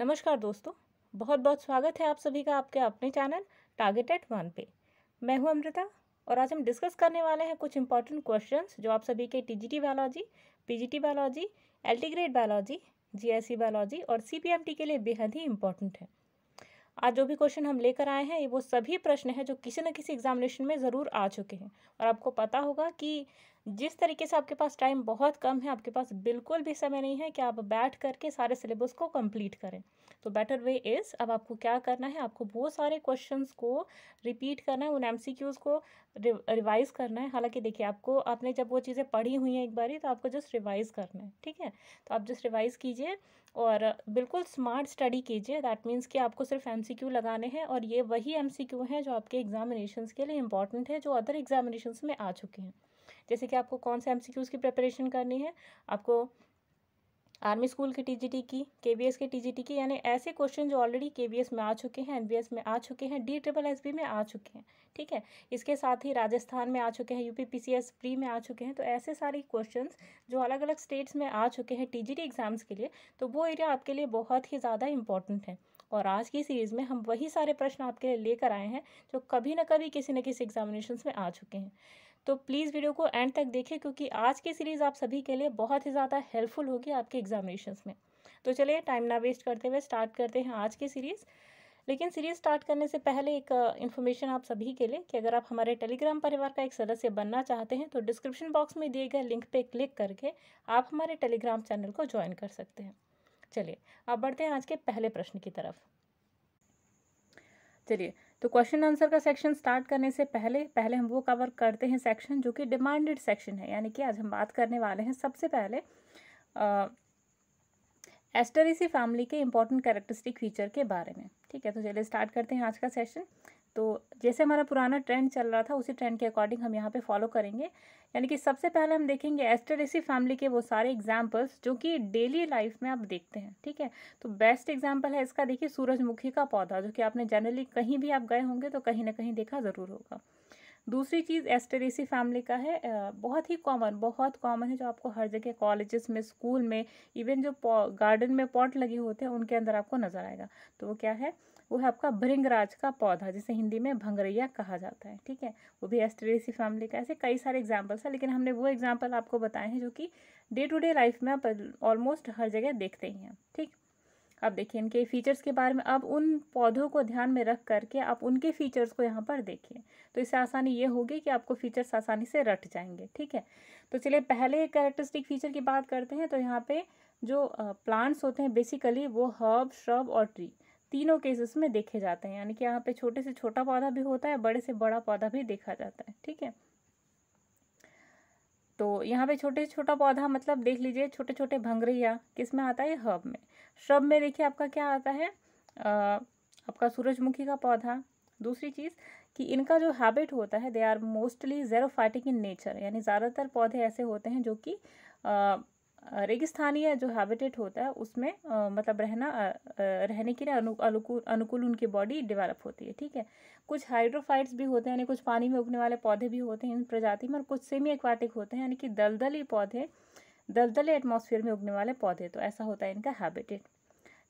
नमस्कार दोस्तों बहुत बहुत स्वागत है आप सभी का आपके अपने चैनल टारगेट एट वन पे मैं हूं अमृता और आज हम डिस्कस करने वाले हैं कुछ इंपॉर्टेंट क्वेश्चंस जो आप सभी के TGT biology PGT biology LT grade biology GSC biology और सीपीएमटी के लिए बेहद ही इंपॉर्टेंट है आज जो भी क्वेश्चन हम लेकर आए हैं वो सभी प्रश्न हैं जो किसी न किसी एग्जामिनेशन में ज़रूर आ चुके हैं और आपको पता होगा कि जिस तरीके से आपके पास टाइम बहुत कम है आपके पास बिल्कुल भी समय नहीं है कि आप बैठ करके सारे सिलेबस को कंप्लीट करें तो बेटर वे इज़ अब आपको क्या करना है आपको वो सारे क्वेश्चंस को रिपीट करना है उन एम को रिवाइज करना है हालांकि देखिए आपको आपने जब वो चीज़ें पढ़ी हुई हैं एक बारी तो आपको जस्ट रिवाइज करना है ठीक है तो आप जस्ट रिवाइज कीजिए और बिल्कुल स्मार्ट स्टडी कीजिए दैट मीन्स कि आपको सिर्फ एम लगाने हैं और ये वही एम हैं जो आपके एग्जामिनेशन के लिए इंपॉर्टेंट है जो अदर एग्जामिनेशन में आ चुके हैं जैसे कि आपको कौन से एम की प्रिपरेशन करनी है आपको आर्मी स्कूल के टीजीटी की केबीएस के टीजीटी की यानी ऐसे क्वेश्चन जो ऑलरेडी केबीएस में आ चुके हैं एनबीएस में आ चुके हैं डी ट्रिपल एस बी में आ चुके हैं ठीक है इसके साथ ही राजस्थान में आ चुके हैं यूपी एस प्री में आ चुके हैं तो ऐसे सारे क्वेश्चन जो अलग अलग स्टेट्स में आ चुके हैं टी एग्जाम्स के लिए तो वो एरिया आपके लिए बहुत ही ज़्यादा इंपॉर्टेंट है और आज की सीरीज़ में हम वही सारे प्रश्न आपके लिए लेकर आए हैं जो कभी ना कभी किसी न किसी एग्जामिनेशन में आ चुके हैं तो प्लीज़ वीडियो को एंड तक देखें क्योंकि आज की सीरीज़ आप सभी के लिए बहुत ही ज़्यादा हेल्पफुल होगी आपके एग्जामिनेशन में तो चलिए टाइम ना वेस्ट करते हुए स्टार्ट करते हैं आज की सीरीज़ लेकिन सीरीज स्टार्ट करने से पहले एक इन्फॉर्मेशन आप सभी के लिए कि अगर आप हमारे टेलीग्राम परिवार का एक सदस्य बनना चाहते हैं तो डिस्क्रिप्शन बॉक्स में दिए गए लिंक पे क्लिक करके आप हमारे टेलीग्राम चैनल को ज्वाइन कर सकते हैं चलिए अब बढ़ते हैं आज के पहले प्रश्न की तरफ चलिए तो क्वेश्चन आंसर का सेक्शन स्टार्ट करने से पहले पहले हम वो कवर करते हैं सेक्शन जो कि डिमांडेड सेक्शन है यानी कि आज हम बात करने वाले हैं सबसे पहले एस्टरिसी फैमिली के इंपॉर्टेंट कैरेक्टरिस्टिक फीचर के बारे में ठीक है तो चलिए स्टार्ट करते हैं आज का सेशन तो जैसे हमारा पुराना ट्रेंड चल रहा था उसी ट्रेंड के अकॉर्डिंग हम यहाँ पे फॉलो करेंगे यानी कि सबसे पहले हम देखेंगे एस्टरेसी फैमिली के वो सारे एग्जाम्पल्स जो कि डेली लाइफ में आप देखते हैं ठीक है तो बेस्ट एग्जाम्पल है इसका देखिए सूरजमुखी का पौधा जो कि आपने जनरली कहीं भी आप गए होंगे तो कहीं ना कहीं देखा ज़रूर होगा दूसरी चीज़ एस्टेरेसी फैमिली का है बहुत ही कॉमन बहुत कॉमन है जो आपको हर जगह कॉलेजेस में स्कूल में इवन जो गार्डन में पॉट लगे होते हैं उनके अंदर आपको नज़र आएगा तो वो क्या है वो है आपका भृंगराज का पौधा जिसे हिंदी में भंगरैया कहा जाता है ठीक है वो भी एस्टेरेसी फैमिली का ऐसे कई सारे एग्जाम्पल्स हैं लेकिन हमने वो एग्जाम्पल आपको बताए हैं जो कि डे टू डे लाइफ में आप ऑलमोस्ट हर जगह देखते ही हैं ठीक अब देखिए इनके फीचर्स के बारे में अब उन पौधों को ध्यान में रख करके आप उनके फीचर्स को यहाँ पर देखिए तो इससे आसानी ये होगी कि आपको फीचर्स आसानी से रट जाएंगे ठीक है तो चलिए पहले कैरेक्टरिस्टिक फीचर की बात करते हैं तो यहाँ पे जो प्लांट्स होते हैं बेसिकली वो हर्ब श्रब और ट्री तीनों केसेस में देखे जाते हैं यानी कि यहाँ पे छोटे से छोटा पौधा भी होता है बड़े से बड़ा पौधा भी देखा जाता है ठीक है तो यहाँ पे छोटे से छोटा पौधा मतलब देख लीजिए छोटे छोटे भंगरैया किस में आता है हब में श्रब में देखिए आपका क्या आता है आ, आपका सूरजमुखी का पौधा दूसरी चीज़ कि इनका जो हैबिट होता है they are mostly xerophytic in nature यानी ज़्यादातर पौधे ऐसे होते हैं जो कि रेगिस्थानीय जो हैबिटेट होता है उसमें आ, मतलब रहना आ, आ, रहने के लिए अनु, अनुकूल अनुकूल उनकी बॉडी डेवलप होती है ठीक है कुछ हाइड्रोफाइट्स भी होते हैं यानी कुछ पानी में उगने वाले पौधे भी होते हैं इन प्रजाति में और कुछ सेमी एक्वाटिक होते हैं यानी कि दलदली पौधे दलदली एटमॉस्फेयर में उगने वाले पौधे तो ऐसा होता है इनका हैबिटेट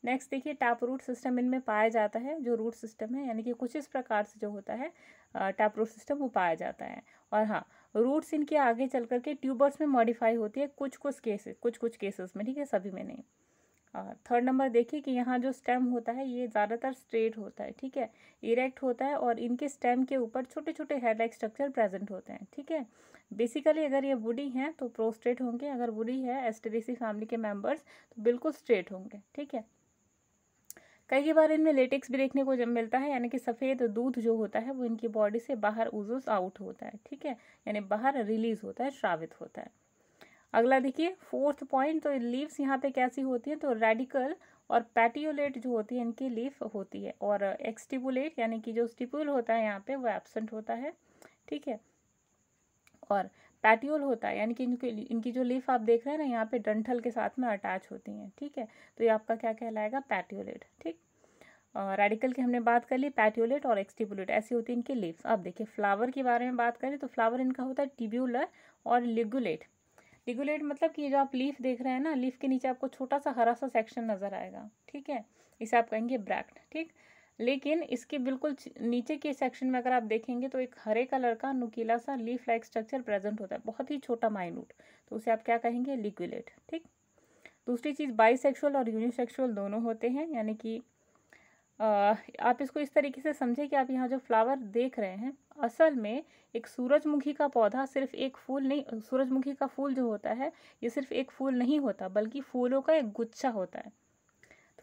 नेक्स्ट देखिए टाप रूट सिस्टम इनमें पाया जाता है जो रूट सिस्टम है यानी कि कुछ इस प्रकार से जो होता है टाप रूट सिस्टम वो पाया जाता है और हाँ रूट्स इनके आगे चल करके ट्यूबर्स में मॉडिफाई होती है कुछ कुछ केसेस कुछ कुछ केसेस में ठीक है सभी में नहीं थर्ड नंबर देखिए कि यहाँ जो स्टेम होता है ये ज़्यादातर स्ट्रेट होता है ठीक है इरेक्ट होता है और इनके स्टेम के ऊपर छोटे छोटे हेड लाइक स्ट्रक्चर प्रेजेंट होते हैं ठीक है बेसिकली अगर ये वुडी हैं तो प्रोस्ट्रेट होंगे अगर वुडी है एस्टेरेसी फैमिली के मेम्बर्स तो बिल्कुल स्ट्रेट होंगे ठीक है कई बार इनमें लेटेक्स भी देखने को जब मिलता है यानी कि सफ़ेद दूध जो होता है वो इनकी बॉडी से बाहर उजोस आउट होता है ठीक है यानी बाहर रिलीज होता है श्रावित होता है अगला देखिए फोर्थ पॉइंट तो लीव्स यहाँ पे कैसी होती हैं तो रेडिकल और पैटियोलेट जो होती है इनकी लीफ होती है और एक्सटिबुलेट यानी कि जो स्टिपुल होता है यहाँ पे वो एबसेंट होता है ठीक है और पैट्यूल होता है यानी कि इनकी इनकी जो लीफ आप देख रहे हैं ना यहाँ पे डंठल के साथ में अटैच होती हैं ठीक है तो ये आपका क्या कहलाएगा पैट्यूलेट ठीक रेडिकल की हमने बात कर ली पैट्यूलेट और एक्सटिबुलेट ऐसी होती है इनकी लीव्स आप देखिए फ्लावर के बारे में बात करें तो फ्लावर इनका होता है टिब्यूलर और लिगुलेट लिगुलेट मतलब कि ये जो आप लीफ देख रहे हैं ना लीफ के नीचे आपको छोटा सा हरा सा सेक्शन नज़र आएगा ठीक है इसे आप कहेंगे ब्रैक्ट ठीक लेकिन इसके बिल्कुल नीचे के सेक्शन में अगर आप देखेंगे तो एक हरे कलर का नुकीला सा लीफ लाइक स्ट्रक्चर प्रेजेंट होता है बहुत ही छोटा माइन्यूट तो उसे आप क्या कहेंगे लिक्विलेट ठीक दूसरी चीज़ बाइसेक्सुअल और यूनिसेक्सुअल दोनों होते हैं यानी कि आप इसको इस तरीके से समझें कि आप यहाँ जो फ्लावर देख रहे हैं असल में एक सूरजमुखी का पौधा सिर्फ एक फूल नहीं सूरजमुखी का फूल जो होता है ये सिर्फ एक फूल नहीं होता बल्कि फूलों का एक गुच्छा होता है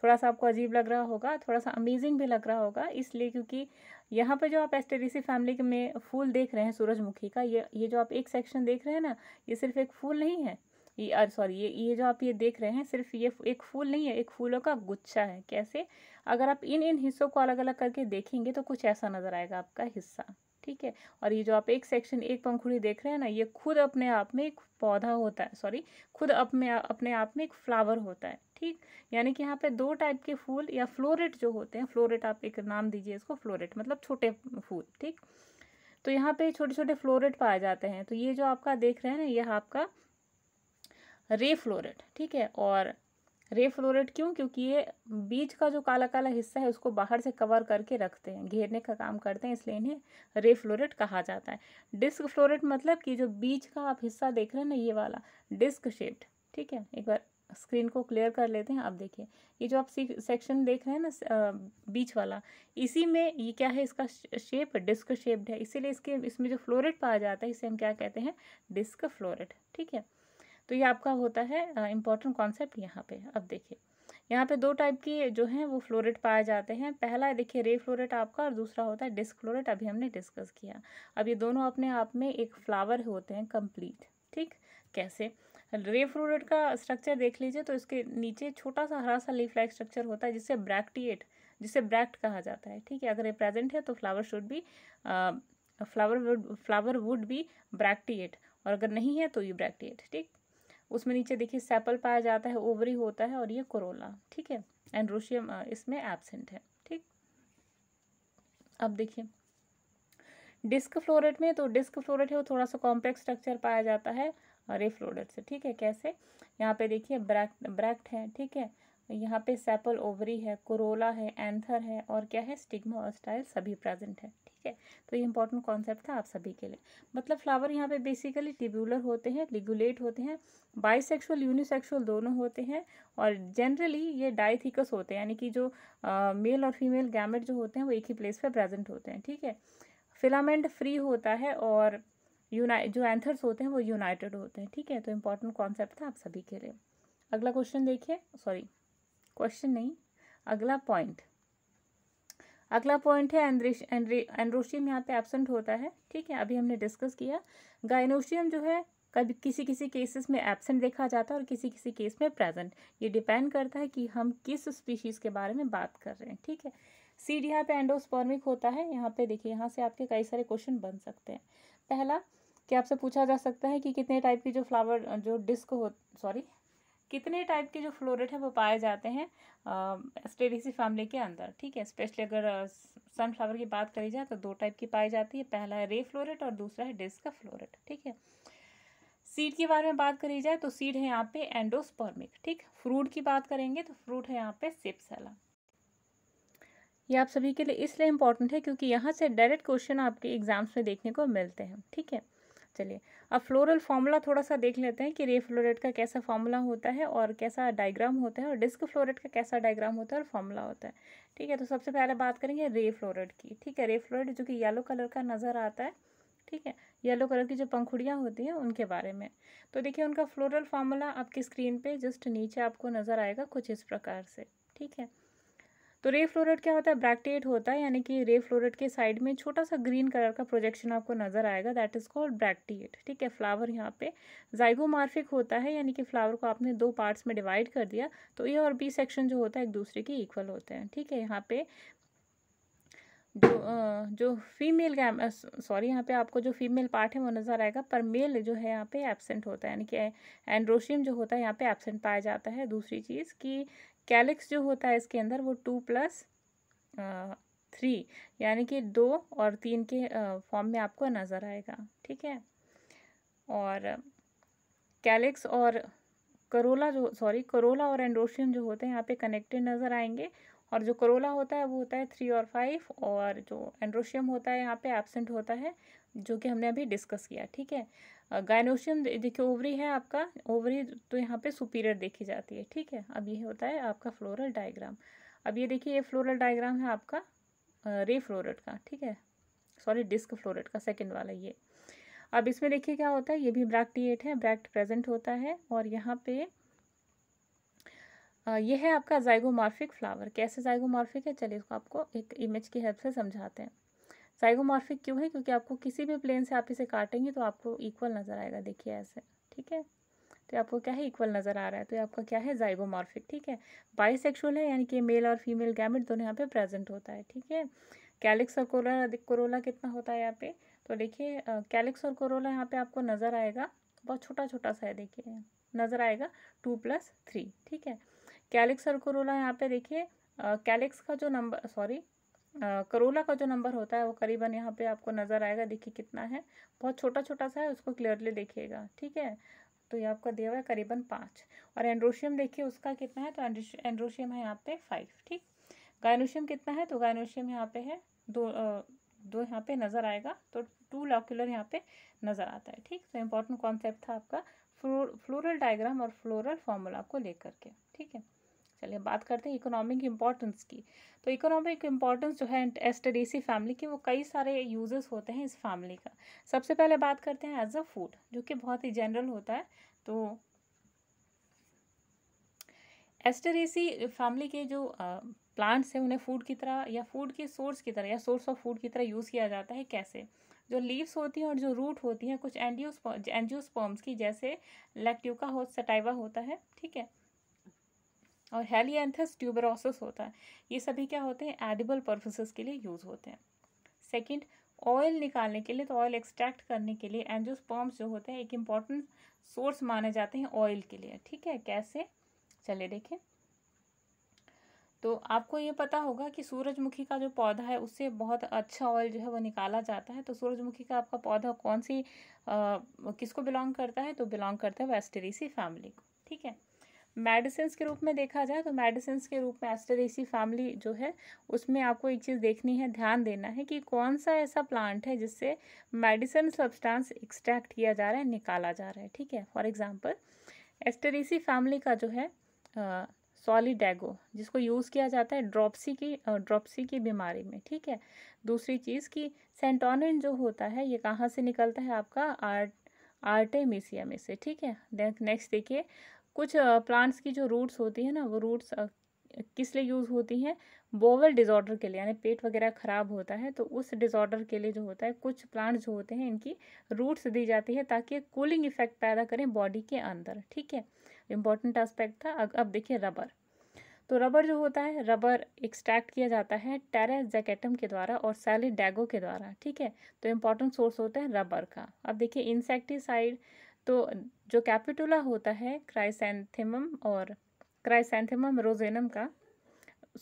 थोड़ा सा आपको अजीब लग रहा होगा थोड़ा सा अमेजिंग भी लग रहा होगा इसलिए क्योंकि यहाँ पर जो आप एस्टेरिसी फैमिली के में फूल देख रहे हैं सूरजमुखी का ये ये जो आप एक सेक्शन देख रहे हैं ना ये सिर्फ एक फूल नहीं है ये सॉरी ये ये जो आप ये देख रहे हैं सिर्फ ये एक फूल नहीं है एक फूलों का गुच्छा है कैसे अगर आप इन इन हिस्सों को अलग अलग करके देखेंगे तो कुछ ऐसा नज़र आएगा आपका हिस्सा ठीक है और ये जो आप एक सेक्शन एक पंखुड़ी देख रहे हैं ना ये खुद अपने आप में एक पौधा होता है सॉरी खुद अपने अपने आप में एक फ्लावर होता है ठीक यानी कि यहाँ पे दो टाइप के फूल या फ्लोरेट जो होते हैं फ्लोरेट आप एक नाम दीजिए इसको फ्लोरेट मतलब छोटे फूल ठीक तो यहाँ पे छोटे छोटे फ्लोरेट पाए जाते हैं तो ये जो आपका देख रहे हैं ना यह आपका रे फ्लोरेट ठीक है और रे फ्लोरेट क्यों क्योंकि ये बीज का जो काला काला हिस्सा है उसको बाहर से कवर करके रखते हैं घेरने का काम करते हैं इसलिए इन्हें रे फ्लोरेट कहा जाता है डिस्क फ्लोरेट मतलब कि जो बीज का आप हिस्सा देख रहे हैं ना ये वाला डिस्क शेप्ड ठीक है एक बार स्क्रीन को क्लियर कर लेते हैं आप देखिए ये जो आप सेक्शन देख रहे हैं ना बीच वाला इसी में ये क्या है इसका शेप डिस्क शेप्ड है इसीलिए इसके इसमें जो फ्लोरेट पाया जाता है इसे हम क्या कहते हैं डिस्क फ्लोरेट ठीक है तो ये आपका होता है इम्पोर्टेंट कॉन्सेप्ट यहाँ पे अब देखिए यहाँ पे दो टाइप की जो हैं वो फ्लोरेट पाए जाते हैं पहला देखिए रे फ्लोरेट आपका और दूसरा होता है डिस्क फ्लोरेट अभी हमने डिस्कस किया अब ये दोनों अपने आप में एक फ्लावर होते हैं कंप्लीट ठीक कैसे रे फ्लोरेट का स्ट्रक्चर देख लीजिए तो इसके नीचे छोटा सा हरा सा लीफ लाइक स्ट्रक्चर होता है जिसे ब्रैक्टिएट जिसे ब्रैक्ट कहा जाता है ठीक है अगर ये प्रेजेंट है तो फ्लावर शुड भी फ्लावर वुड फ्लावर वुड भी ब्रैक्टिएट और अगर नहीं है तो ये ब्रैक्टिएट ठीक उसमें नीचे देखिए सेपल पाया जाता है ओवरी होता है और ये कोरोला ठीक है एंड्रोशियम इसमें एबसेंट है ठीक अब देखिए डिस्क फ्लोरेट में तो डिस्क फ्लोरेट है वो थोड़ा सा कॉम्प्लेक्स स्ट्रक्चर पाया जाता है रे फ्लोरेट से ठीक है कैसे यहाँ पे देखिए ब्रैक्ट ब्रैक्ट है ठीक है यहाँ पे सेपल ओवरी है कोरोला है एंथर है और क्या है स्टिग्मा और स्टाइल सभी प्रेजेंट है ठीक है तो ये इंपॉर्टेंट कॉन्सेप्ट था आप सभी के लिए मतलब फ्लावर यहाँ पे बेसिकली टिब्यूलर होते हैं लिगुलेट होते हैं बाइसेक्सुअल यूनिसेक्सुअल दोनों होते हैं और जनरली ये डाइथिकस होते हैं यानी कि जो मेल और फीमेल गैमेट जो होते हैं वो एक ही प्लेस पर प्रेजेंट होते हैं ठीक है फिलामेंट फ्री होता है और यूनाइ जो एंथर्स होते हैं वो यूनाइटेड होते हैं ठीक है तो इम्पॉर्टेंट कॉन्सेप्ट था आप सभी के लिए अगला क्वेश्चन देखिए सॉरी क्वेश्चन नहीं अगला पॉइंट अगला पॉइंट है एंड्रोशियम यहाँ पे एबसेंट होता है ठीक है अभी हमने डिस्कस किया गाइनोशियम जो है कभी किसी किसी केसेस में एबसेंट देखा जाता है और किसी किसी केस में प्रेजेंट ये डिपेंड करता है कि हम किस स्पीशीज़ के बारे में बात कर रहे हैं ठीक है सीड यहाँ पे एंडोस्पर्मिक होता है यहाँ पे देखिए यहाँ से आपके कई सारे क्वेश्चन बन सकते हैं पहला कि आपसे पूछा जा सकता है कि कितने टाइप की जो फ्लावर जो डिस्क हो सॉरी कितने टाइप के जो फ्लोरेट हैं वो पाए जाते हैं स्टेडिसी फैमिली के अंदर ठीक है स्पेशली अगर सनफ्लावर की बात करी जाए तो दो टाइप की पाई जाती है पहला है रे फ्लोरेट और दूसरा है डिस्क फ्लोरेट ठीक है सीड के बारे में बात करी जाए तो सीड है यहाँ पे एंडोस्पर्मिक ठीक फ्रूट की बात करेंगे तो फ्रूट है यहाँ पे सिप्सला ये आप सभी के लिए इसलिए इम्पॉर्टेंट है क्योंकि यहाँ से डायरेक्ट क्वेश्चन आपके एग्जाम्स में देखने को मिलते हैं ठीक है चलिए अब फ्लोरल फॉर्मूला थोड़ा सा देख लेते हैं कि रे फ्लोरेट का कैसा फॉर्मूला होता है और कैसा डायग्राम होता है और डिस्क फ्लोरेट का कैसा डायग्राम होता है और फार्मूला होता है ठीक है तो सबसे पहले बात करेंगे रे फ्लोरेट की ठीक है रे फ्लोरेट जो कि येलो कलर का नज़र आता है ठीक है येलो कलर की जो पंखुड़ियाँ होती हैं उनके बारे में तो देखिए उनका फ्लोरल फार्मूला आपकी स्क्रीन पर जस्ट नीचे आपको नज़र आएगा कुछ इस प्रकार से ठीक है तो रे फ्लोरेट क्या होता है ब्रैक्टेट होता है यानी कि रे फ्लोरेट के साइड में छोटा सा ग्रीन कलर का प्रोजेक्शन आपको नजर आएगा दैट इज कॉल्ड ब्रैक्टेट ठीक है फ्लावर यहाँ पे जाइगोमार्फिक होता है यानी कि फ्लावर को आपने दो पार्ट्स में डिवाइड कर दिया तो ए और बी सेक्शन जो होता है एक दूसरे के इक्वल होते हैं ठीक है यहाँ पे जो जो फीमेल गैम सॉरी यहाँ पे आपको जो फीमेल पार्ट है वो नज़र आएगा पर मेल जो है यहाँ पे एब्सेंट होता है यानी कि एंड्रोशियम जो होता है यहाँ पे एब्सेंट पाया जाता है दूसरी चीज़ कि कैलिक्स जो होता है इसके अंदर वो टू प्लस थ्री यानी कि दो और तीन के फॉर्म में आपको नज़र आएगा ठीक है और कैलिक्स और करोला जो सॉरी करोला और एंडोशियम जो होते हैं यहाँ पे कनेक्टेड नज़र आएंगे और जो करोला होता है वो होता है थ्री और फाइव और जो एंड्रोशियम होता है यहाँ पे एबसेंट होता है जो कि हमने अभी डिस्कस किया ठीक है गायनोशियम देखिए ओवरी है आपका ओवरी तो यहाँ पे सुपीरियर देखी जाती है ठीक है अब ये होता है आपका फ्लोरल डायग्राम अब ये देखिए ये फ्लोरल डायग्राम है आपका रे फ्लोरेट का ठीक है सॉरी डिस्क फ्लोरेट का सेकेंड वाला ये अब इसमें देखिए क्या होता है ये भी ब्रैक्टिएट है ब्रैक्ट प्रेजेंट होता है और यहाँ पे ये है आपका जाइगोमार्फिक फ्लावर कैसे जाइगोमार्फिक है चलिए इसको आपको एक इमेज की हेल्प से समझाते हैं साइगोमॉर्फिक क्यों है क्योंकि आपको किसी भी प्लेन से आप इसे काटेंगे तो आपको इक्वल नज़र आएगा देखिए ऐसे ठीक है तो आपको क्या है इक्वल नज़र आ रहा है तो आपका क्या है जाइगोमॉर्फिक ठीक है बाइसेक्सुअल है यानी कि मेल और फीमेल गैमेट दोनों यहाँ पे प्रेजेंट होता है ठीक है कैलिक्स और कोरोला कोरोला कितना होता है यहाँ पे तो देखिए कैलिक्स और कोरोला यहाँ पे आपको नज़र आएगा बहुत छोटा छोटा सा है देखिए नज़र आएगा टू प्लस थ्री ठीक है कैलिक्स और कोरोला यहाँ पे देखिए कैलिक्स का जो नंबर सॉरी करोला का जो नंबर होता है वो करीबन यहाँ पे आपको नज़र आएगा देखिए कितना है बहुत छोटा छोटा सा है उसको क्लियरली देखिएगा ठीक है तो ये आपका दिया हुआ है करीबन पाँच और एंड्रोशियम देखिए उसका कितना है तो एंड्रोशियम है यहाँ पे फाइव ठीक गायनोशियम कितना है तो गायनोशियम यहाँ पे है दो दो यहाँ पे नज़र आएगा तो टू लॉक्यूलर यहाँ पे नज़र आता है ठीक तो इम्पोर्टेंट कॉन्सेप्ट था आपका फ्लोरल डायग्राम और फ्लोरल फॉर्मूला को लेकर के ठीक है चलिए बात करते हैं इकोनॉमिक इम्पॉर्टेंस की तो इकोनॉमिक इम्पॉर्टेंस जो है एस्टेडेसी फैमिली की वो कई सारे यूजेस होते हैं इस फैमिली का सबसे पहले बात करते हैं एज अ फूड जो कि बहुत ही जनरल होता है तो एस्टेडेसी फैमिली के जो प्लांट्स हैं उन्हें फूड की तरह या फूड के सोर्स की तरह या सोर्स ऑफ फूड की तरह यूज़ किया जाता है कैसे जो लीव्स होती हैं और जो रूट होती हैं कुछ एंडियोस्पर्म्स की जैसे लेक्ट्यूका हो सटाइवा होता है ठीक है और हेलियंथस ट्यूबरोसिस होता है ये सभी क्या होते हैं एडिबल पर्पसेस के लिए यूज़ होते हैं सेकंड ऑयल निकालने के लिए तो ऑयल एक्सट्रैक्ट करने के लिए एंजोस्पर्म्स जो होते हैं एक इम्पॉर्टेंट सोर्स माने जाते हैं ऑयल के लिए ठीक है कैसे चले देखें तो आपको ये पता होगा कि सूरजमुखी का जो पौधा है उससे बहुत अच्छा ऑयल जो है वो निकाला जाता है तो सूरजमुखी का आपका पौधा कौन सी आ, किसको बिलोंग करता है तो बिलोंग करता है वेस्टरीसी फैमिली को ठीक है मेडिसिन के रूप में देखा जाए तो मेडिसिन के रूप में एस्टेसी फैमिली जो है उसमें आपको एक चीज़ देखनी है ध्यान देना है कि कौन सा ऐसा प्लांट है जिससे मेडिसिन सब्सटेंस एक्सट्रैक्ट किया जा रहा है निकाला जा रहा है ठीक है फॉर एग्जाम्पल एस्टेरेसी फैमिली का जो है सॉलिडेगो जिसको यूज़ किया जाता है ड्रॉपसी की ड्रॉपसी की बीमारी में ठीक है दूसरी चीज़ कि सेंटोनिन जो होता है ये कहाँ से निकलता है आपका आर्ट आर्टेमिसिया में से ठीक है नेक्स्ट देखिए कुछ प्लांट्स की जो रूट्स होती है ना वो रूट्स किस लिए यूज़ होती हैं बोवल डिज़ॉर्डर के लिए यानी पेट वगैरह ख़राब होता है तो उस डिज़ॉर्डर के लिए जो होता है कुछ प्लांट्स जो होते हैं इनकी रूट्स दी जाती है ताकि कूलिंग इफेक्ट पैदा करें बॉडी के अंदर ठीक है इंपॉर्टेंट आस्पेक्ट था अब देखिए रबर तो रबर जो होता है रबर एक्सट्रैक्ट किया जाता है टेरा जैकेटम के द्वारा और सैलिड डैगो के द्वारा ठीक है तो इम्पॉर्टेंट सोर्स होता है रबर का अब देखिए इंसेक्टिसाइड तो जो कैपिटुला होता है क्राइसेंथेमम और क्राइसेंथेमम रोजेनम का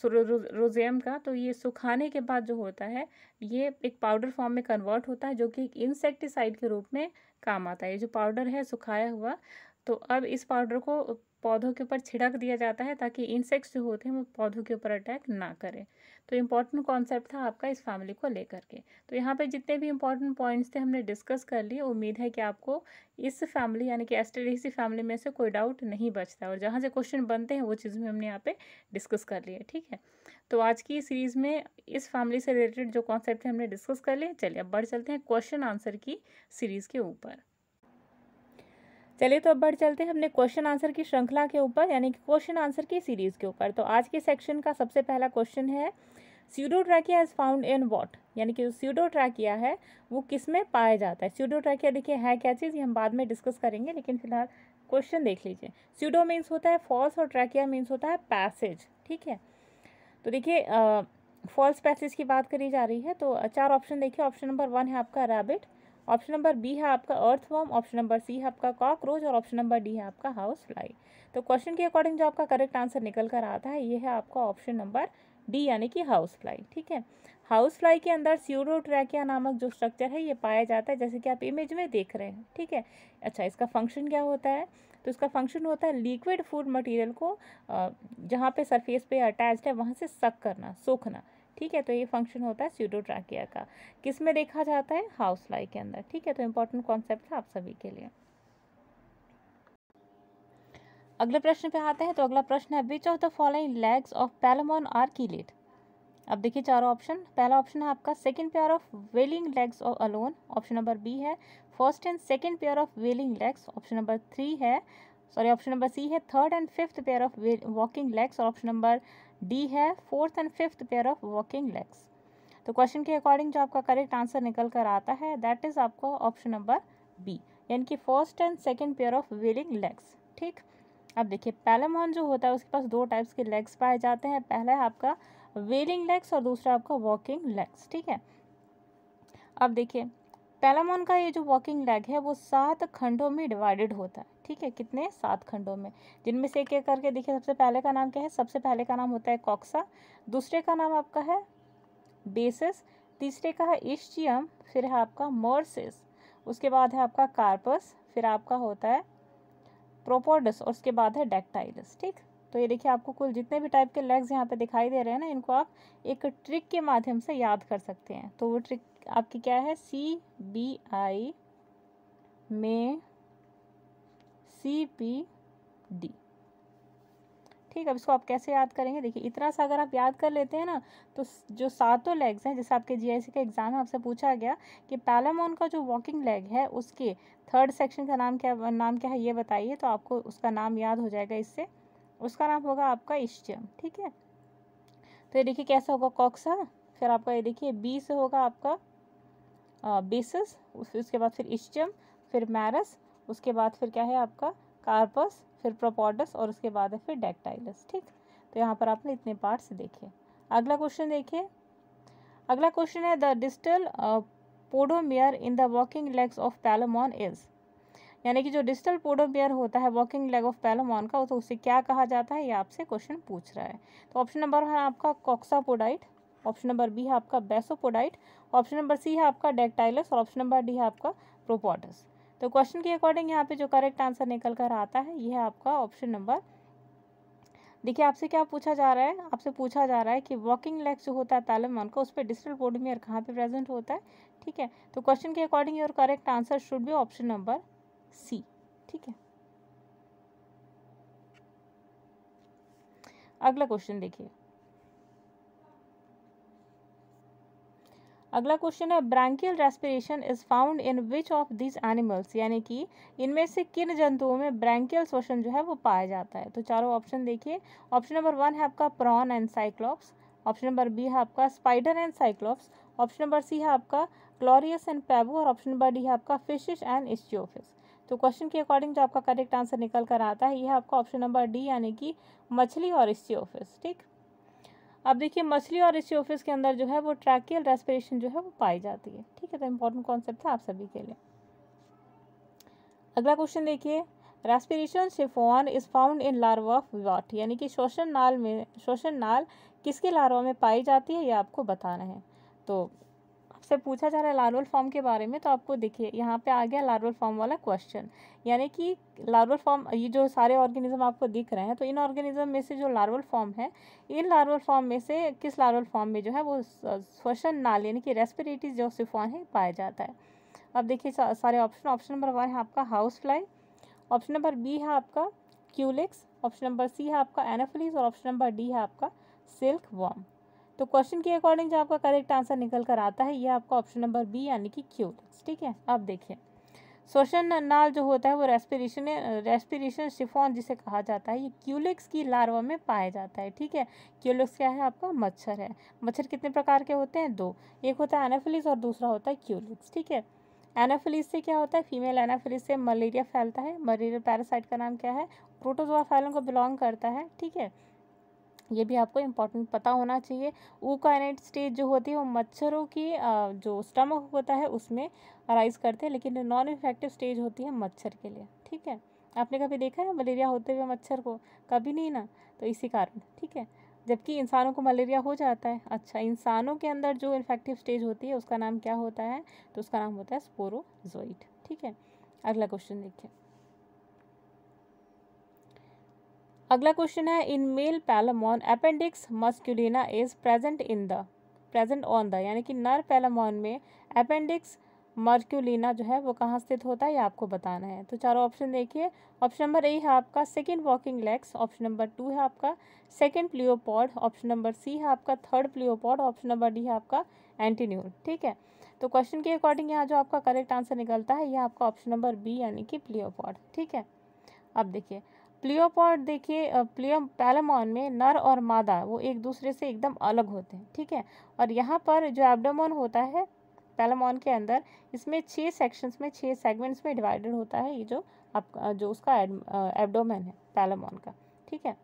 रोजेम का तो ये सुखाने के बाद जो होता है ये एक पाउडर फॉर्म में कन्वर्ट होता है जो कि एक इंसेक्टिसाइड के रूप में काम आता है ये जो पाउडर है सुखाया हुआ तो अब इस पाउडर को पौधों के ऊपर छिड़क दिया जाता है ताकि इंसेक्ट्स जो होते हैं वो पौधों के ऊपर अटैक ना करें तो इम्पॉर्टेंट कॉन्सेप्ट था आपका इस फैमिली को लेकर के तो यहाँ पे जितने भी इंपॉर्टेंट पॉइंट्स थे हमने डिस्कस कर लिए उम्मीद है कि आपको इस फैमिली यानी कि एस्टेरेसी फैमिली में से कोई डाउट नहीं बचता और जहाँ से क्वेश्चन बनते हैं वो चीज़ भी हमने यहाँ पर डिस्कस कर लिए ठीक है तो आज की सीरीज़ में इस फैमिली से रिलेटेड जो कॉन्सेप्ट थे हमने डिस्कस कर लिए चलिए अब बढ़ चलते हैं क्वेश्चन आंसर की सीरीज़ के ऊपर चलिए तो अब बढ़ चलते हैं अपने क्वेश्चन आंसर की श्रृंखला के ऊपर यानी कि क्वेश्चन आंसर की सीरीज़ के ऊपर तो आज के सेक्शन का सबसे पहला क्वेश्चन है trachea is found in what यानी कि जो ट्रैकिया है वो किस में पाया जाता है ट्रैकिया देखिए है क्या चीज़ ये हम बाद में डिस्कस करेंगे लेकिन फिलहाल क्वेश्चन देख लीजिए सीडो मीन्स होता है फॉल्स और ट्रैकिया मीन्स होता है पैसेज ठीक है तो देखिए फॉल्स पैसेज की बात करी जा रही है तो चार ऑप्शन देखिए ऑप्शन नंबर वन है आपका रैबिट ऑप्शन नंबर बी है आपका अर्थवर्म ऑप्शन नंबर सी है आपका कॉकरोच और ऑप्शन नंबर डी है आपका हाउस फ्लाई तो क्वेश्चन के अकॉर्डिंग जो आपका करेक्ट आंसर निकल कर आता है ये है आपका ऑप्शन नंबर डी यानी कि हाउस फ्लाई ठीक है हाउस फ्लाई के अंदर ट्रैकिया नामक जो स्ट्रक्चर है ये पाया जाता है जैसे कि आप इमेज में देख रहे हैं ठीक है अच्छा इसका फंक्शन क्या होता है तो इसका फंक्शन होता है लिक्विड फूड मटेरियल को जहाँ पे सरफेस पे अटैच्ड है वहाँ से सक करना सोखना ठीक है तो ये फंक्शन होता है सीडोट्राकिया का किस में देखा जाता है हाउस लाई के अंदर ठीक है तो इम्पोर्टेंट कॉन्सेप्ट है आप सभी के लिए अगले प्रश्न पे आते हैं तो अगला प्रश्न है which of the following legs of Palaemon are chelate अब देखिए चारों ऑप्शन पहला ऑप्शन है आपका second pair of walking legs of alone option number B है first and second pair of walking legs option number three है sorry option number C है third and fifth pair of walking legs और option number D है fourth and fifth pair of walking legs तो question के according जो आपका correct answer निकल कर आता है दैट इज़ आपको ऑप्शन नंबर बी यानी कि first and second pair of walking legs ठीक अब देखिए पैलेमॉन जो होता है उसके पास दो टाइप्स के लेग्स पाए जाते हैं पहला है आपका वेलिंग लेग्स और दूसरा आपका वॉकिंग लेग्स ठीक है अब देखिए पैलामोन का ये जो वॉकिंग लेग है वो सात खंडों में डिवाइडेड होता है ठीक है कितने सात खंडों में जिनमें से एक एक करके देखिए सबसे पहले का नाम क्या है सबसे पहले का नाम होता है कॉक्सा दूसरे का नाम आपका है बेसिस तीसरे का है इश्चियम फिर है आपका मर्सिस उसके बाद है आपका कार्पस फिर आपका होता है प्रोपोडस और उसके बाद है डेक्टाइलस ठीक तो ये देखिए आपको कुल जितने भी टाइप के लेग्स यहाँ पे दिखाई दे रहे हैं ना इनको आप एक ट्रिक के माध्यम से याद कर सकते हैं तो वो ट्रिक आपकी क्या है सी बी आई में सी पी डी ठीक अब इसको आप कैसे याद करेंगे देखिए इतना सा अगर आप याद कर लेते हैं ना तो जो सातों लेग्स हैं जैसे आपके जीआईसी का एग्ज़ाम है आपसे पूछा गया कि पैलामोन का जो वॉकिंग लेग है उसके थर्ड सेक्शन का नाम क्या नाम क्या है ये बताइए तो आपको उसका नाम याद हो जाएगा इससे उसका नाम होगा आपका इश्चियम ठीक है तो ये देखिए कैसा होगा कॉक्सा फिर आपका ये देखिए बी से होगा आपका बेसिस उस, उसके बाद फिर इश्चम फिर मैरस उसके बाद फिर क्या है आपका कार्पस फिर प्रोपोडस और उसके बाद है फिर डेक्टाइलस ठीक तो यहाँ पर आपने इतने पार्ट्स देखे अगला क्वेश्चन देखिए अगला क्वेश्चन है the distal podomere in the walking legs of Palaemon is यानी कि जो डिस्टल पोडोमियर होता है वॉकिंग लेग ऑफ पैलोमॉन का तो उसे क्या कहा जाता है ये आपसे क्वेश्चन पूछ रहा है तो ऑप्शन नंबर वन आपका कॉक्सापोडाइट ऑप्शन नंबर बी है आपका बेसोपोडाइट ऑप्शन नंबर सी है आपका डेक्टाइलस और ऑप्शन नंबर डी है आपका प्रोपोटस तो क्वेश्चन के अकॉर्डिंग यहाँ पे जो करेक्ट आंसर निकल कर आता है यह है आपका ऑप्शन नंबर देखिए आपसे क्या पूछा जा रहा है आपसे पूछा जा रहा है कि वॉकिंग लेग्स जो होता है पैलमन का उस पर डिस्टल पोडमियर कहाँ पे प्रेजेंट होता है ठीक है तो क्वेश्चन के according your correct answer should be option number C ठीक है अगला क्वेश्चन देखिए अगला क्वेश्चन है branchial respiration is found in which of these animals यानी कि इनमें से किन जंतुओं में ब्रैंकियल श्वसन जो है वो पाया जाता है तो चारों ऑप्शन देखिए ऑप्शन नंबर वन है आपका prawn and cyclops option number B है आपका spider and cyclops option number C है आपका क्लोरियस एंड पैबू और ऑप्शन नंबर डी है आपका फिशिश एंड इस्टियोफिस तो क्वेश्चन के अकॉर्डिंग जो आपका करेक्ट आंसर निकल कर आता है यह आपका ऑप्शन नंबर डी यानी कि मछली और इस्टियोफिस ठीक अब देखिए मछली और इसियोफिस के अंदर जो है वो ट्रैकियल रेस्पिरेशन जो है वो पाई जाती है ठीक है तो इम्पोर्टेंट कॉन्सेप्ट था आप सभी के लिए अगला क्वेश्चन देखिए respiration siphon is found in larva of what यानी कि शोषण नाल में शोषण नाल किसके लार्वा में पाई जाती है ये आपको बताना है तो आपसे पूछा जा रहा है लार्वल फॉर्म के बारे में तो आपको देखिए यहाँ पे आ गया लार्वल फॉर्म वाला क्वेश्चन यानी कि लार्वल फॉर्म ये जो सारे ऑर्गेनिज्म आपको दिख रहे हैं तो इन ऑर्गेनिज्म में से जो लार्वल फॉर्म है इन लार्वल फॉर्म में से किस लार्वल फॉर्म में जो है वो श्वसन नाल यानी कि रेस्पिरेटरी जो सिफॉन है पाया जाता है अब देखिए सारे ऑप्शन ऑप्शन नंबर वन है आपका house fly option number B है आपका क्यूलिक्स ऑप्शन नंबर सी है आपका एनाफिलीज और ऑप्शन नंबर डी है आपका सिल्क वॉम तो क्वेश्चन के अकॉर्डिंग जो आपका करेक्ट आंसर निकल कर आता है यह आपका ऑप्शन नंबर बी यानी कि क्यू ठीक है आप देखिए शोषण नाल जो होता है वो रेस्पिरेशन रेस्पिरेशन शिफॉन जिसे कहा जाता है ये क्यूलिक्स की लार्वा में पाया जाता है ठीक है क्यूलिक्स क्या है आपका मच्छर है मच्छर कितने प्रकार के होते हैं दो एक होता है एनाफिलिस और दूसरा होता है क्यूलिक्स ठीक है एनाफिलिस से क्या होता है फीमेल एनाफिलिस से मलेरिया फैलता है मलेरिया पैरासाइट का नाम क्या है प्रोटोजोआ फैलन को बिलोंग करता है ठीक है ये भी आपको इम्पोर्टेंट पता होना चाहिए ऊ एनेट स्टेज जो होती है वो मच्छरों की जो स्टमक होता है उसमें अराइज करते हैं लेकिन नॉन इन्फेक्टिव स्टेज होती है मच्छर के लिए ठीक है आपने कभी देखा है मलेरिया होते हुए मच्छर को कभी नहीं ना तो इसी कारण ठीक है जबकि इंसानों को मलेरिया हो जाता है अच्छा इंसानों के अंदर जो इन्फेक्टिव स्टेज होती है उसका नाम क्या होता है तो उसका नाम होता है स्पोरोजोइट ठीक है अगला क्वेश्चन देखिए अगला क्वेश्चन है in male Palaemon appendix masculina is present in the present on the यानी कि नर पैलामॉन में अपेंडिक्स मर्क्यूलिना जो है वो कहाँ स्थित होता है ये आपको बताना है तो चारों ऑप्शन देखिए ऑप्शन नंबर ए है आपका second walking legs option number two है आपका second pleopod option number C है आपका third pleopod option number D है आपका एंटीन्यूल ठीक है तो क्वेश्चन के अकॉर्डिंग यहाँ जो आपका करेक्ट आंसर निकलता है यह आपका ऑप्शन नंबर बी यानी कि प्लियोपॉड ठीक है अब देखिए प्लियोपॉड देखिए प्लियो पैलमॉन में नर और मादा वो एक दूसरे से एकदम अलग होते हैं ठीक है और यहाँ पर जो एब्डोमन होता है पैलमॉन के अंदर इसमें छः सेक्शंस में छः सेगमेंट्स में डिवाइडेड होता है ये जो आप जो उसका एब्डोमेन है पैलमॉन का ठीक है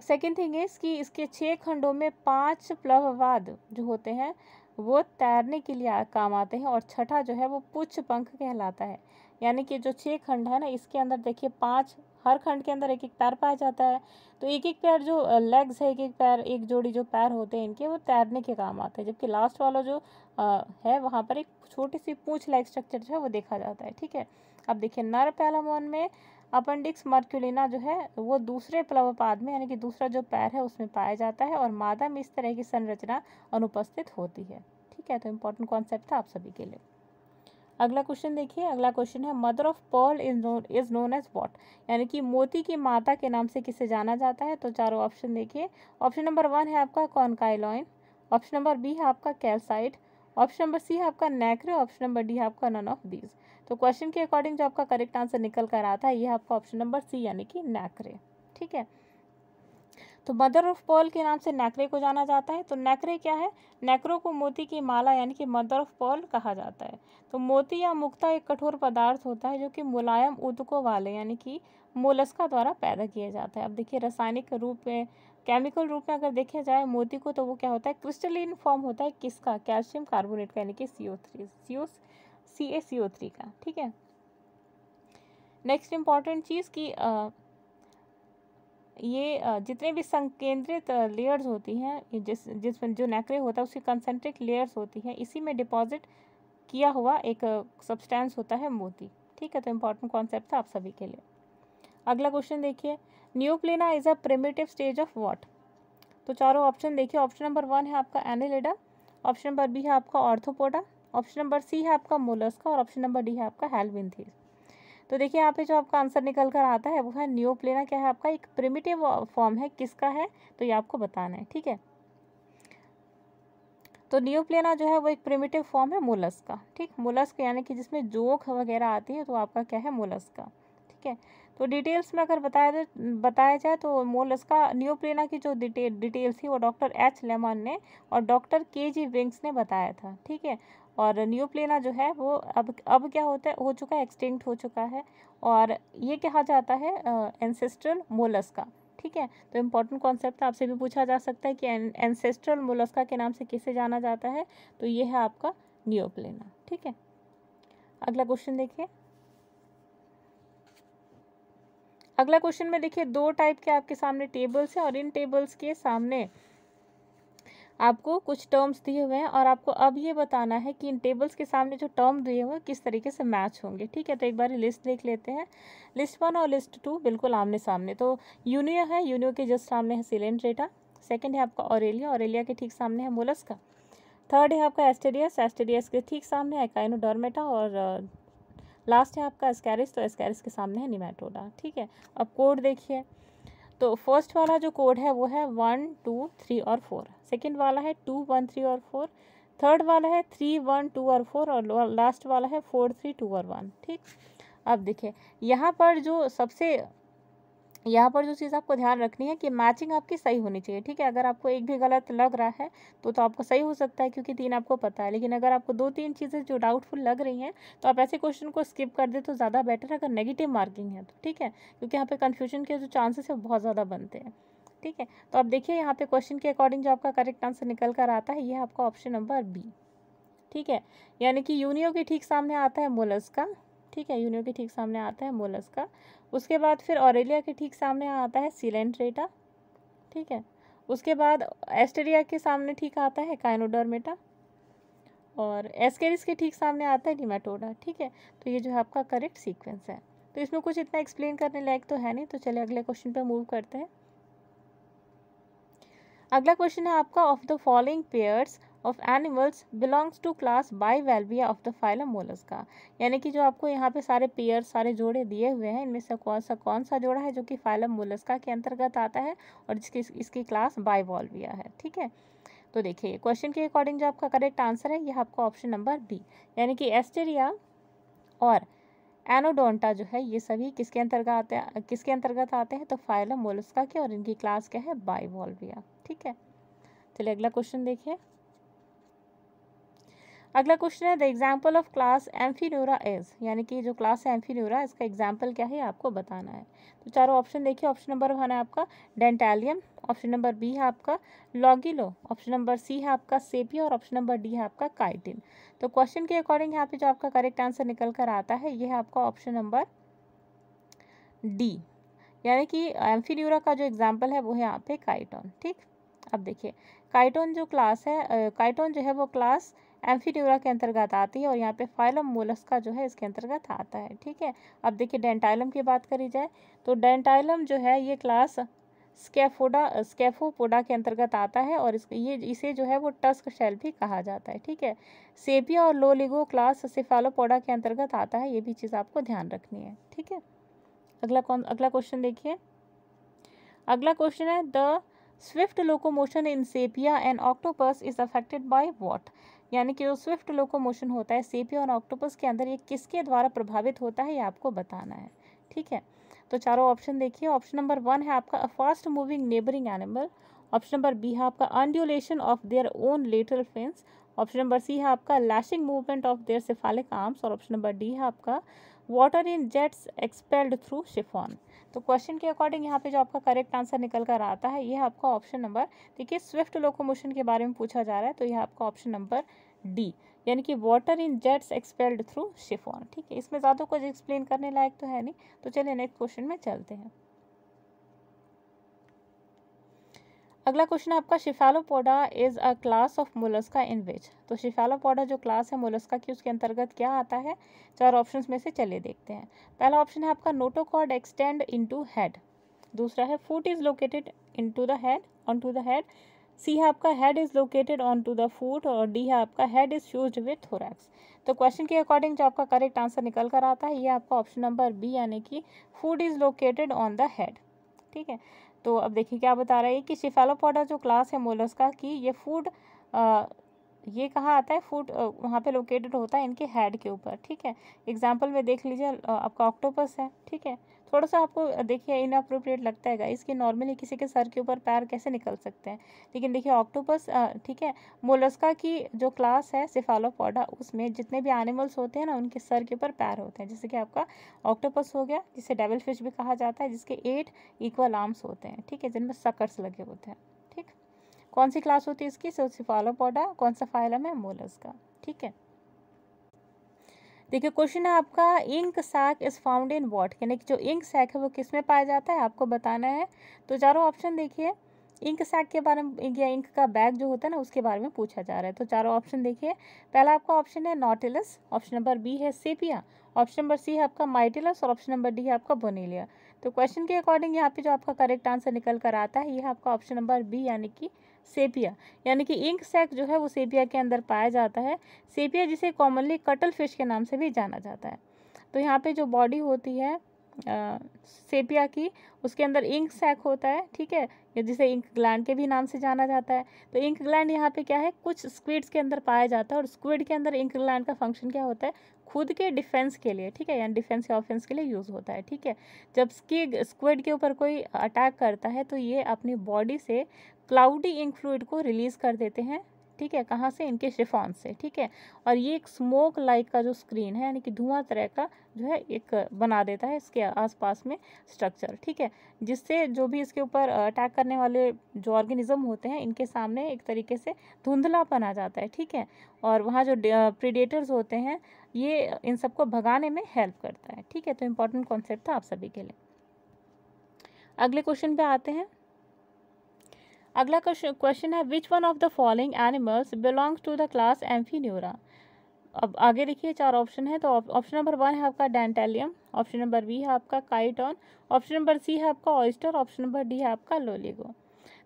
सेकेंड थिंग इज कि इसके छः खंडों में पाँच प्लववाद जो होते हैं वो तैरने के लिए काम आते हैं और छठा जो है वो पुछ पंख कहलाता है यानी कि जो छः खंड है ना इसके अंदर देखिए पाँच हर खंड के अंदर एक एक पैर पाया जाता है तो एक एक पैर जो लेग्स है एक एक पैर एक जोड़ी जो पैर होते हैं इनके वो तैरने के काम आते हैं जबकि लास्ट वाला जो आ, है वहाँ पर एक छोटी सी पूछ लाइक स्ट्रक्चर जो है वो देखा जाता है ठीक है अब देखिए नर पैलामोन में अपेंडिक्स मर्क्यूलिना जो है वो दूसरे प्लवपाद में यानी कि दूसरा जो पैर है उसमें पाया जाता है और मादा में इस तरह की संरचना अनुपस्थित होती है ठीक है तो इम्पोर्टेंट कॉन्सेप्ट था आप सभी के लिए अगला क्वेश्चन देखिए अगला क्वेश्चन है mother of pearl is known is known as what यानी कि मोती की माता के नाम से किसे जाना जाता है तो चारों ऑप्शन देखिए ऑप्शन नंबर वन है आपका कॉनकाइलॉइन ऑप्शन नंबर बी है आपका कैलसाइड ऑप्शन नंबर सी है आपका नेक्रे ऑप्शन नंबर डी है आपका नन ऑफ दीज तो क्वेश्चन के अकॉर्डिंग जो आपका करेक्ट आंसर निकल कर आता है ये आपका ऑप्शन नंबर सी यानी कि नैक्रे ठीक है तो मदर ऑफ पर्ल के नाम से नेकरे को जाना जाता है तो नेकरे क्या है नेकरो को मोती की माला यानी कि मदर ऑफ पर्ल कहा जाता है तो मोती या मुक्ता एक कठोर पदार्थ होता है जो कि मुलायम उदकों वाले यानी कि मोलस्का द्वारा पैदा किया जाता है अब देखिए रासायनिक रूप में केमिकल रूप में अगर देखा जाए मोती को तो वो क्या होता है क्रिस्टलिन फॉर्म होता है किसका कैल्शियम कार्बोनेट का यानी कि सी ओ थ्री सी ओ सी ए सी ओ थ्री का ठीक है नेक्स्ट इम्पॉर्टेंट चीज़ की ये जितने भी संकेंद्रित लेयर्स होती हैं जिस जिसमें जो नेकरे होता है उसकी कंसनट्रिक लेयर्स होती हैं इसी में डिपॉजिट किया हुआ एक सब्सटेंस होता है मोती ठीक है तो इम्पॉर्टेंट कॉन्सेप्ट था आप सभी के लिए अगला क्वेश्चन देखिए न्यूक्लिना is a primitive stage of what तो चारों ऑप्शन देखिए ऑप्शन नंबर वन है आपका एनिलेडा ऑप्शन नंबर बी है आपका ऑर्थोपोडा ऑप्शन नंबर सी है आपका मोलस्का और ऑप्शन नंबर डी है आपका हेलविंथीज तो देखिए यहाँ पे जो आपका आंसर निकल कर आता है वो है न्यू प्लेना क्या है आपका एक प्रिमिटिव फॉर्म है किसका है तो ये आपको बताना है ठीक है तो न्यूप्लेना प्लेना जो है वो एक प्रिमिटिव फॉर्म है मोलस का ठीक मोलस्क यानी कि जिसमें जोक वगैरह आती है तो आपका क्या है मोलस का ठीक है तो डिटेल्स में अगर बताया बताया जाए तो मोलस का न्यूप्लेना की जो डिटेल डिटेल्स थी वो डॉक्टर एच लेमन ने और डॉक्टर के जी विंग्स ने बताया था ठीक है और न्यू प्लेना जो है वो अब अब क्या होता है हो चुका है एक्सटिंक्ट हो चुका है और ये कहा जाता है एंसेस्ट्रल मोलस का ठीक है तो इम्पोर्टेंट तो कॉन्सेप्ट आपसे भी पूछा जा सकता है कि एंसेस्ट्रल मोलस्का के नाम से किसे जाना जाता है तो ये है आपका नियोप्लेना ठीक है अगला क्वेश्चन देखिए अगला क्वेश्चन में देखिए दो टाइप के आपके सामने टेबल्स हैं और इन टेबल्स के सामने आपको कुछ टर्म्स दिए हुए हैं और आपको अब ये बताना है कि इन टेबल्स के सामने जो टर्म दिए हुए हैं किस तरीके से मैच होंगे ठीक है तो एक बार लिस्ट देख लेते हैं लिस्ट वन और लिस्ट टू बिल्कुल आमने सामने तो यूनियो है यूनियो के जस्ट सामने है सिलेंड्रेटा सेकेंड है आपका ऑरेलिया ऑरेलिया के ठीक सामने है मोलस्का थर्ड है आपका एस्टेडियस एस्टेडियस के ठीक सामने है काइनोडर्मेटा और लास्ट uh, है आपका स्कैरिस तो स्कैरिस के सामने है निमेटोडा ठीक है अब कोड देखिए तो फर्स्ट वाला जो कोड है वो है वन टू थ्री और फोर सेकेंड वाला है टू वन थ्री और फोर थर्ड वाला है थ्री वन टू और फोर और लास्ट वाला है फोर थ्री टू और वन ठीक अब देखिए यहाँ पर जो सबसे यहाँ पर जो चीज़ आपको ध्यान रखनी है कि मैचिंग आपकी सही होनी चाहिए ठीक है अगर आपको एक भी गलत लग रहा है तो तो आपको सही हो सकता है क्योंकि तीन आपको पता है लेकिन अगर आपको दो तीन चीज़ें जो डाउटफुल लग रही हैं तो आप ऐसे क्वेश्चन को स्किप कर दे तो ज़्यादा बेटर अगर नेगेटिव मार्किंग है तो ठीक है क्योंकि यहाँ पर कन्फ्यूजन के जो चांसेस है बहुत ज़्यादा बनते हैं ठीक है तो आप देखिए यहाँ पे क्वेश्चन के अकॉर्डिंग जो आपका करेक्ट आंसर निकल कर आता है ये आपका ऑप्शन नंबर बी ठीक है यानी कि यूनियो के ठीक सामने आता है मोलस का ठीक है यूनियो के ठीक सामने आता है मोलस का उसके बाद फिर ऑरेलिया के ठीक सामने आता है सीलेंट्रेटा ठीक है उसके बाद एस्टेरिया के सामने ठीक आता है काइनोडर्मेटा और एस्केरिस के ठीक सामने आता है निमाटोडा ठीक है तो ये जो है आपका करेक्ट सीक्वेंस है तो इसमें कुछ इतना एक्सप्लेन करने लायक तो है नहीं तो चलिए अगले क्वेश्चन पर मूव करते हैं अगला क्वेश्चन है आपका of the following pairs of animals belongs to class Bivalvia of the phylum Mollusca यानी कि जो आपको यहाँ पे सारे पेयर सारे जोड़े दिए हुए हैं इनमें से कौन सा कौन सा जोड़ा है जो कि फाइलम मोलस्का के अंतर्गत आता है और जिसकी इसकी क्लास बाईवॉल्विया है ठीक है तो देखिए क्वेश्चन के अकॉर्डिंग जो आपका करेक्ट आंसर है यह आपका ऑप्शन नंबर बी यानी कि एस्टेरिया और एनोडोंटा जो है ये सभी किसके अंतर्गत आते हैं किसके अंतर्गत आते हैं तो फाइलम मोलस्का के और इनकी क्लास क्या है बाईवॉल्विया ठीक है चलिए अगला क्वेश्चन देखिए अगला क्वेश्चन है the example of class Amphineura is यानी कि जो क्लास है एम्फीन्यूरा इसका एग्जाम्पल क्या है आपको बताना है तो चारों ऑप्शन देखिए ऑप्शन नंबर वन है आपका डेंटालियम ऑप्शन नंबर बी है आपका लॉगिलो ऑप्शन नंबर सी है आपका सेपी और ऑप्शन नंबर डी है आपका काइटिन तो क्वेश्चन के अकॉर्डिंग यहाँ पे जो आपका करेक्ट आंसर निकल कर आता है ये है आपका ऑप्शन नंबर डी यानी कि एम्फीन्यूरा का जो एग्जाम्पल है वो है यहाँ पे काइटॉन ठीक अब देखिए काइटोन जो क्लास है काइटोन जो है वो क्लास एम्फीड्यूरा के अंतर्गत आती है और यहाँ पे फाइलम मोलस का जो है इसके अंतर्गत आता है ठीक है अब देखिए डेंटाइलम की बात करी जाए तो डेंटाइलम जो है ये क्लास स्केफोडा स्केफोपोडा के अंतर्गत आता है और इस ये इसे जो है वो टस्क शेल भी कहा जाता है ठीक है सेपिया और लोलिगो क्लास सिफालोपोडा के अंतर्गत आता है ये भी चीज़ आपको ध्यान रखनी है ठीक है अगला कौन अगला क्वेश्चन देखिए अगला क्वेश्चन है the swift locomotion in Sepia and octopus is affected by what यानी कि जो स्विफ्ट लोकोमोशन होता है सेपी और ऑक्टोपस के अंदर ये किसके द्वारा प्रभावित होता है ये आपको बताना है ठीक है तो चारों ऑप्शन देखिए ऑप्शन नंबर वन है आपका a fast moving neighbouring animal option number B है आपका undulation of their own lateral fins option number C है आपका lashing movement of their cephalic arms और ऑप्शन नंबर डी है आपका water in jets expelled through siphon तो question के according यहाँ पे जो आपका करेक्ट आंसर निकल कर आता है यह आपका ऑप्शन नंबर देखिए स्विफ्ट लोकोमोशन के बारे में पूछा जा रहा है तो यह आपका ऑप्शन नंबर डी यानी कि water in jets expelled through siphon ठीक है इसमें ज़्यादा कुछ एक्सप्लेन करने लायक तो है नहीं तो चलिए नेक्स्ट क्वेश्चन में चलते हैं अगला क्वेश्चन है आपका Cephalopoda is a class of Mollusca in which तो शिफेलोपोडा जो क्लास है मोलस्का की उसके अंतर्गत क्या आता है चार ऑप्शंस में से चले देखते हैं पहला ऑप्शन है आपका नोटोकॉड एक्सटेंड इनटू हेड दूसरा है foot is located into the head on to the head C है आपका head is located on to the foot और डी है आपका head is fuse with thorax तो क्वेश्चन के अकॉर्डिंग जो आपका करेक्ट आंसर निकल कर आता है ये आपका ऑप्शन नंबर बी यानी कि food is located on the head ठीक है तो अब देखिए क्या बता रहा है कि शिफेलोपोडा जो क्लास है मोलस्का की ये फूड ये कहाँ आता है फूड वहाँ पे लोकेटेड होता है इनके हेड के ऊपर ठीक है एग्जाम्पल में देख लीजिए आपका ऑक्टोपस है ठीक है थोड़ा सा आपको देखिए इनअप्रोप्रिएट लगता है गाइस कि नॉर्मली किसी के सर के ऊपर पैर कैसे निकल सकते हैं लेकिन देखिए ऑक्टोपस ठीक है मोलस्का की जो क्लास है सिफालोपोडा उसमें जितने भी एनिमल्स होते हैं ना उनके सर के ऊपर पैर होते हैं जैसे कि आपका ऑक्टोपस हो गया जिसे डेबल फिश भी कहा जाता है जिसके एट इक्वल आर्म्स होते हैं ठीक है जिनमें सकर्स लगे होते हैं ठीक कौन सी क्लास होती है इसकी सिफालोपोडा कौन सा फाइलम है मोलस्का ठीक है देखिए क्वेश्चन है आपका ink sac is found in what यानी कि जो इंक सैक है वो किस में पाया जाता है आपको बताना है तो चारों ऑप्शन देखिए इंक सैक के बारे में या इंक का बैग जो होता है ना उसके बारे में पूछा जा रहा है तो चारों ऑप्शन देखिए पहला आपका ऑप्शन है नॉटिलस ऑप्शन नंबर बी है सेपिया ऑप्शन नंबर सी है आपका माइटिलस और ऑप्शन नंबर डी है आपका बोनेलिया तो क्वेश्चन के अकॉर्डिंग यहाँ पे जो आपका करेक्ट आंसर निकल कर आता है यह है आपका ऑप्शन नंबर बी यानी कि सेपिया यानी कि इंक सैक जो है वो सेपिया के अंदर पाया जाता है सेपिया जिसे कॉमनली कटल फिश के नाम से भी जाना जाता है तो यहाँ पे जो बॉडी होती है आ, सेपिया की उसके अंदर इंक सैक होता है ठीक है या जिसे इंक ग्लैंड के भी नाम से जाना जाता है तो इंक ग्लैंड यहाँ पे क्या है कुछ स्क्विड्स के अंदर पाया जाता है और स्क्विड के अंदर इंक ग्लैंड का फंक्शन क्या होता है खुद के डिफेंस के लिए ठीक है यानी डिफेंस या ऑफेंस के लिए यूज़ होता है ठीक है जब स्की स्क्विड के ऊपर कोई अटैक करता है तो ये अपनी बॉडी से क्लाउडी इंक फ्लूड को रिलीज़ कर देते हैं ठीक है कहाँ से इनके शिफॉन से ठीक है और ये एक स्मोक लाइक का जो स्क्रीन है यानी कि धुआं तरह का जो है एक बना देता है इसके आसपास में स्ट्रक्चर ठीक है जिससे जो भी इसके ऊपर अटैक करने वाले जो ऑर्गेनिज्म होते हैं इनके सामने एक तरीके से धुंधलापन आ जाता है ठीक है और वहाँ जो प्रीडेटर्स होते हैं ये इन सबको भगाने में हेल्प करता है ठीक है तो इम्पॉर्टेंट कॉन्सेप्ट था आप सभी के लिए अगले क्वेश्चन पे आते हैं अगला क्वेश्चन है which one of the following animals belongs to the class Amphineura अब आगे देखिए चार ऑप्शन है तो ऑप्शन नंबर वन है आपका डेंटेलियम ऑप्शन नंबर बी है आपका काइटॉन ऑप्शन नंबर सी है आपका ऑयस्टर ऑप्शन नंबर डी है आपका लोलीगो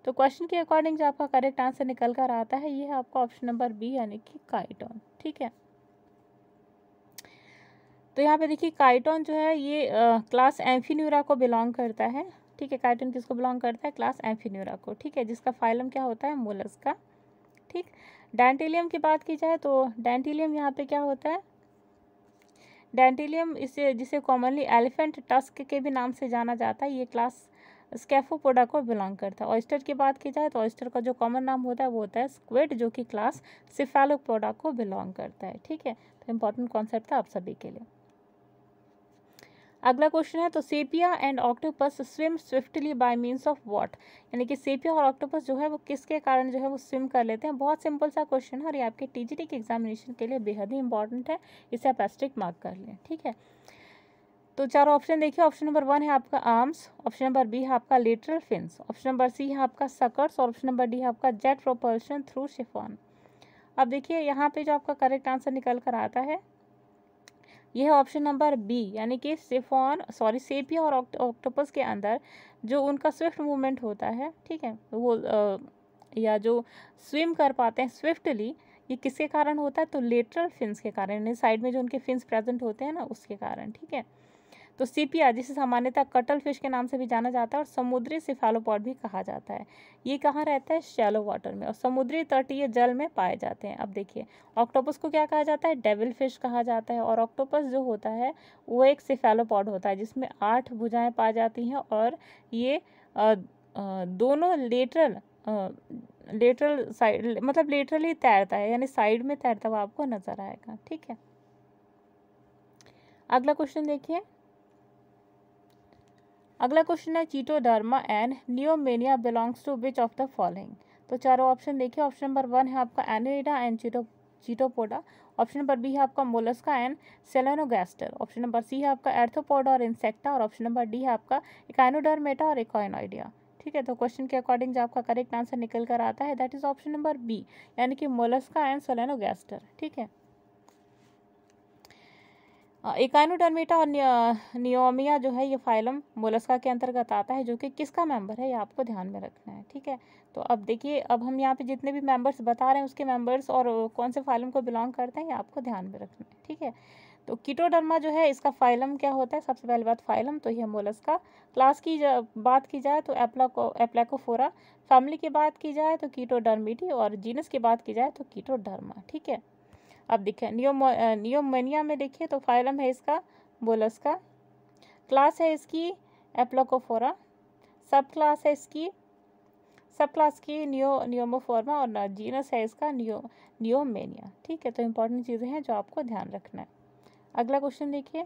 तो क्वेश्चन के अकॉर्डिंग जो आपका करेक्ट आंसर निकल कर आता है ये है आपका ऑप्शन नंबर बी यानी कि काइटॉन ठीक है तो यहाँ पे देखिए काइटॉन जो है ये आ, क्लास एम्फीन्यूरा को बिलोंग करता है ठीक है काइटिन किसको बिलोंग करता है क्लास एम्फीन्यूरा को ठीक है जिसका फाइलम क्या होता है मोलस का ठीक डेंटिलियम की बात की जाए तो डेंटिलियम यहाँ पे क्या होता है डेंटिलियम इसे जिसे कॉमनली एलिफेंट टस्क के भी नाम से जाना जाता है ये क्लास स्केफोपोडा को बिलोंग करता है ऑयस्टर की बात की जाए तो ऑयस्टर का जो कॉमन नाम होता है वो होता है स्क्वेड जो कि क्लास सिफेलोपोडा को बिलोंग करता है ठीक है तो इम्पॉर्टेंट कॉन्सेप्ट था आप सभी के लिए अगला क्वेश्चन है तो Sepia and octopus swim swiftly by means of what यानी कि सेपिया और ऑक्टोपस जो है वो किसके कारण जो है वो स्विम कर लेते हैं बहुत सिंपल सा क्वेश्चन है और ये आपके टी के एग्जामिनेशन के लिए बेहद ही इंपॉर्टेंट है इसे आप एस्ट्रिक मार्क कर लें ठीक है तो चारों ऑप्शन देखिए ऑप्शन नंबर वन है आपका आर्म्स ऑप्शन नंबर बी है आपका lateral fins option number C है आपका सकर्स और ऑप्शन नंबर डी है आपका जेट प्रोपल्शन थ्रू शिफॉन अब देखिए यहाँ पे जो आपका करेक्ट आंसर निकल कर आता है यह ऑप्शन नंबर बी यानी कि सिफॉन सॉरी सेपिया और ऑक्टोपस के अंदर जो उनका स्विफ्ट मूवमेंट होता है ठीक है वो आ, या जो स्विम कर पाते हैं स्विफ्टली ये किसके कारण होता है तो लेटरल फिन्स के कारण यानी साइड में जो उनके फिन्स प्रेजेंट होते हैं ना उसके कारण ठीक है तो सीपिया जिसे सामान्यतः कटल फिश के नाम से भी जाना जाता है और समुद्री सिफालोपॉड भी कहा जाता है ये कहाँ रहता है शैलो वाटर में और समुद्री तटीय जल में पाए जाते हैं अब देखिए ऑक्टोपस को क्या कहा जाता है डेविल फिश कहा जाता है और ऑक्टोपस जो होता है वो एक सिफेलोपॉड होता है जिसमें आठ भुजाएँ पाई जाती हैं और ये आ, आ, दोनों लेटरल लेटरल साइड मतलब लेटरली तैरता है यानी साइड में तैरता हुआ आपको नजर आएगा ठीक है अगला क्वेश्चन देखिए अगला क्वेश्चन है Chaetoderma and Neomenia belongs to which of the following तो चारों ऑप्शन देखिए ऑप्शन नंबर वन है आपका Annelida and Chaeto Chaetopoda option number B है आपका Mollusca and Solenogaster option number C है आपका एर्थोपोडा और इंसेक्टा और ऑप्शन नंबर डी है आपका इकाइनोडर्मेटा और इकोइनोइडिया ठीक है तो क्वेश्चन के अकॉर्डिंग जो आपका करेक्ट आंसर निकल कर आता है that is option number B यानी कि मोलस्का एंड सेलेनोगैस्टर ठीक है इकाइनोडर्मेटा और नियोमिया जो है ये फाइलम मोलस्का के अंतर्गत आता है जो कि किसका मेंबर है ये आपको ध्यान में रखना है ठीक है तो अब देखिए अब हम यहाँ पे जितने भी मेंबर्स बता रहे हैं उसके मेंबर्स और कौन से फाइलम को बिलोंग करते हैं ये आपको ध्यान में रखना है ठीक है तो कीटोडर्मा जो है इसका फाइलम क्या होता है सबसे पहली बात फाइलम तो यह मोलस्का क्लास की बात की जाए तो एप्लाको एप्लाकोफोरा फैमिली की बात की जाए तो कीटोडर्मिटी और जीनस की बात की जाए तो कीटोडर्मा ठीक है अब देखिए नियोम नियोमोनिया में देखिए तो फाइलम है इसका बोलस का क्लास है इसकी एप्लोकोफोरा सब क्लास है इसकी सब क्लास की नियो नियोमोफॉर्मा और जीनस है इसका नियो नियोमेनिया ठीक है तो इम्पोर्टेंट चीज़ें हैं जो आपको ध्यान रखना है अगला क्वेश्चन देखिए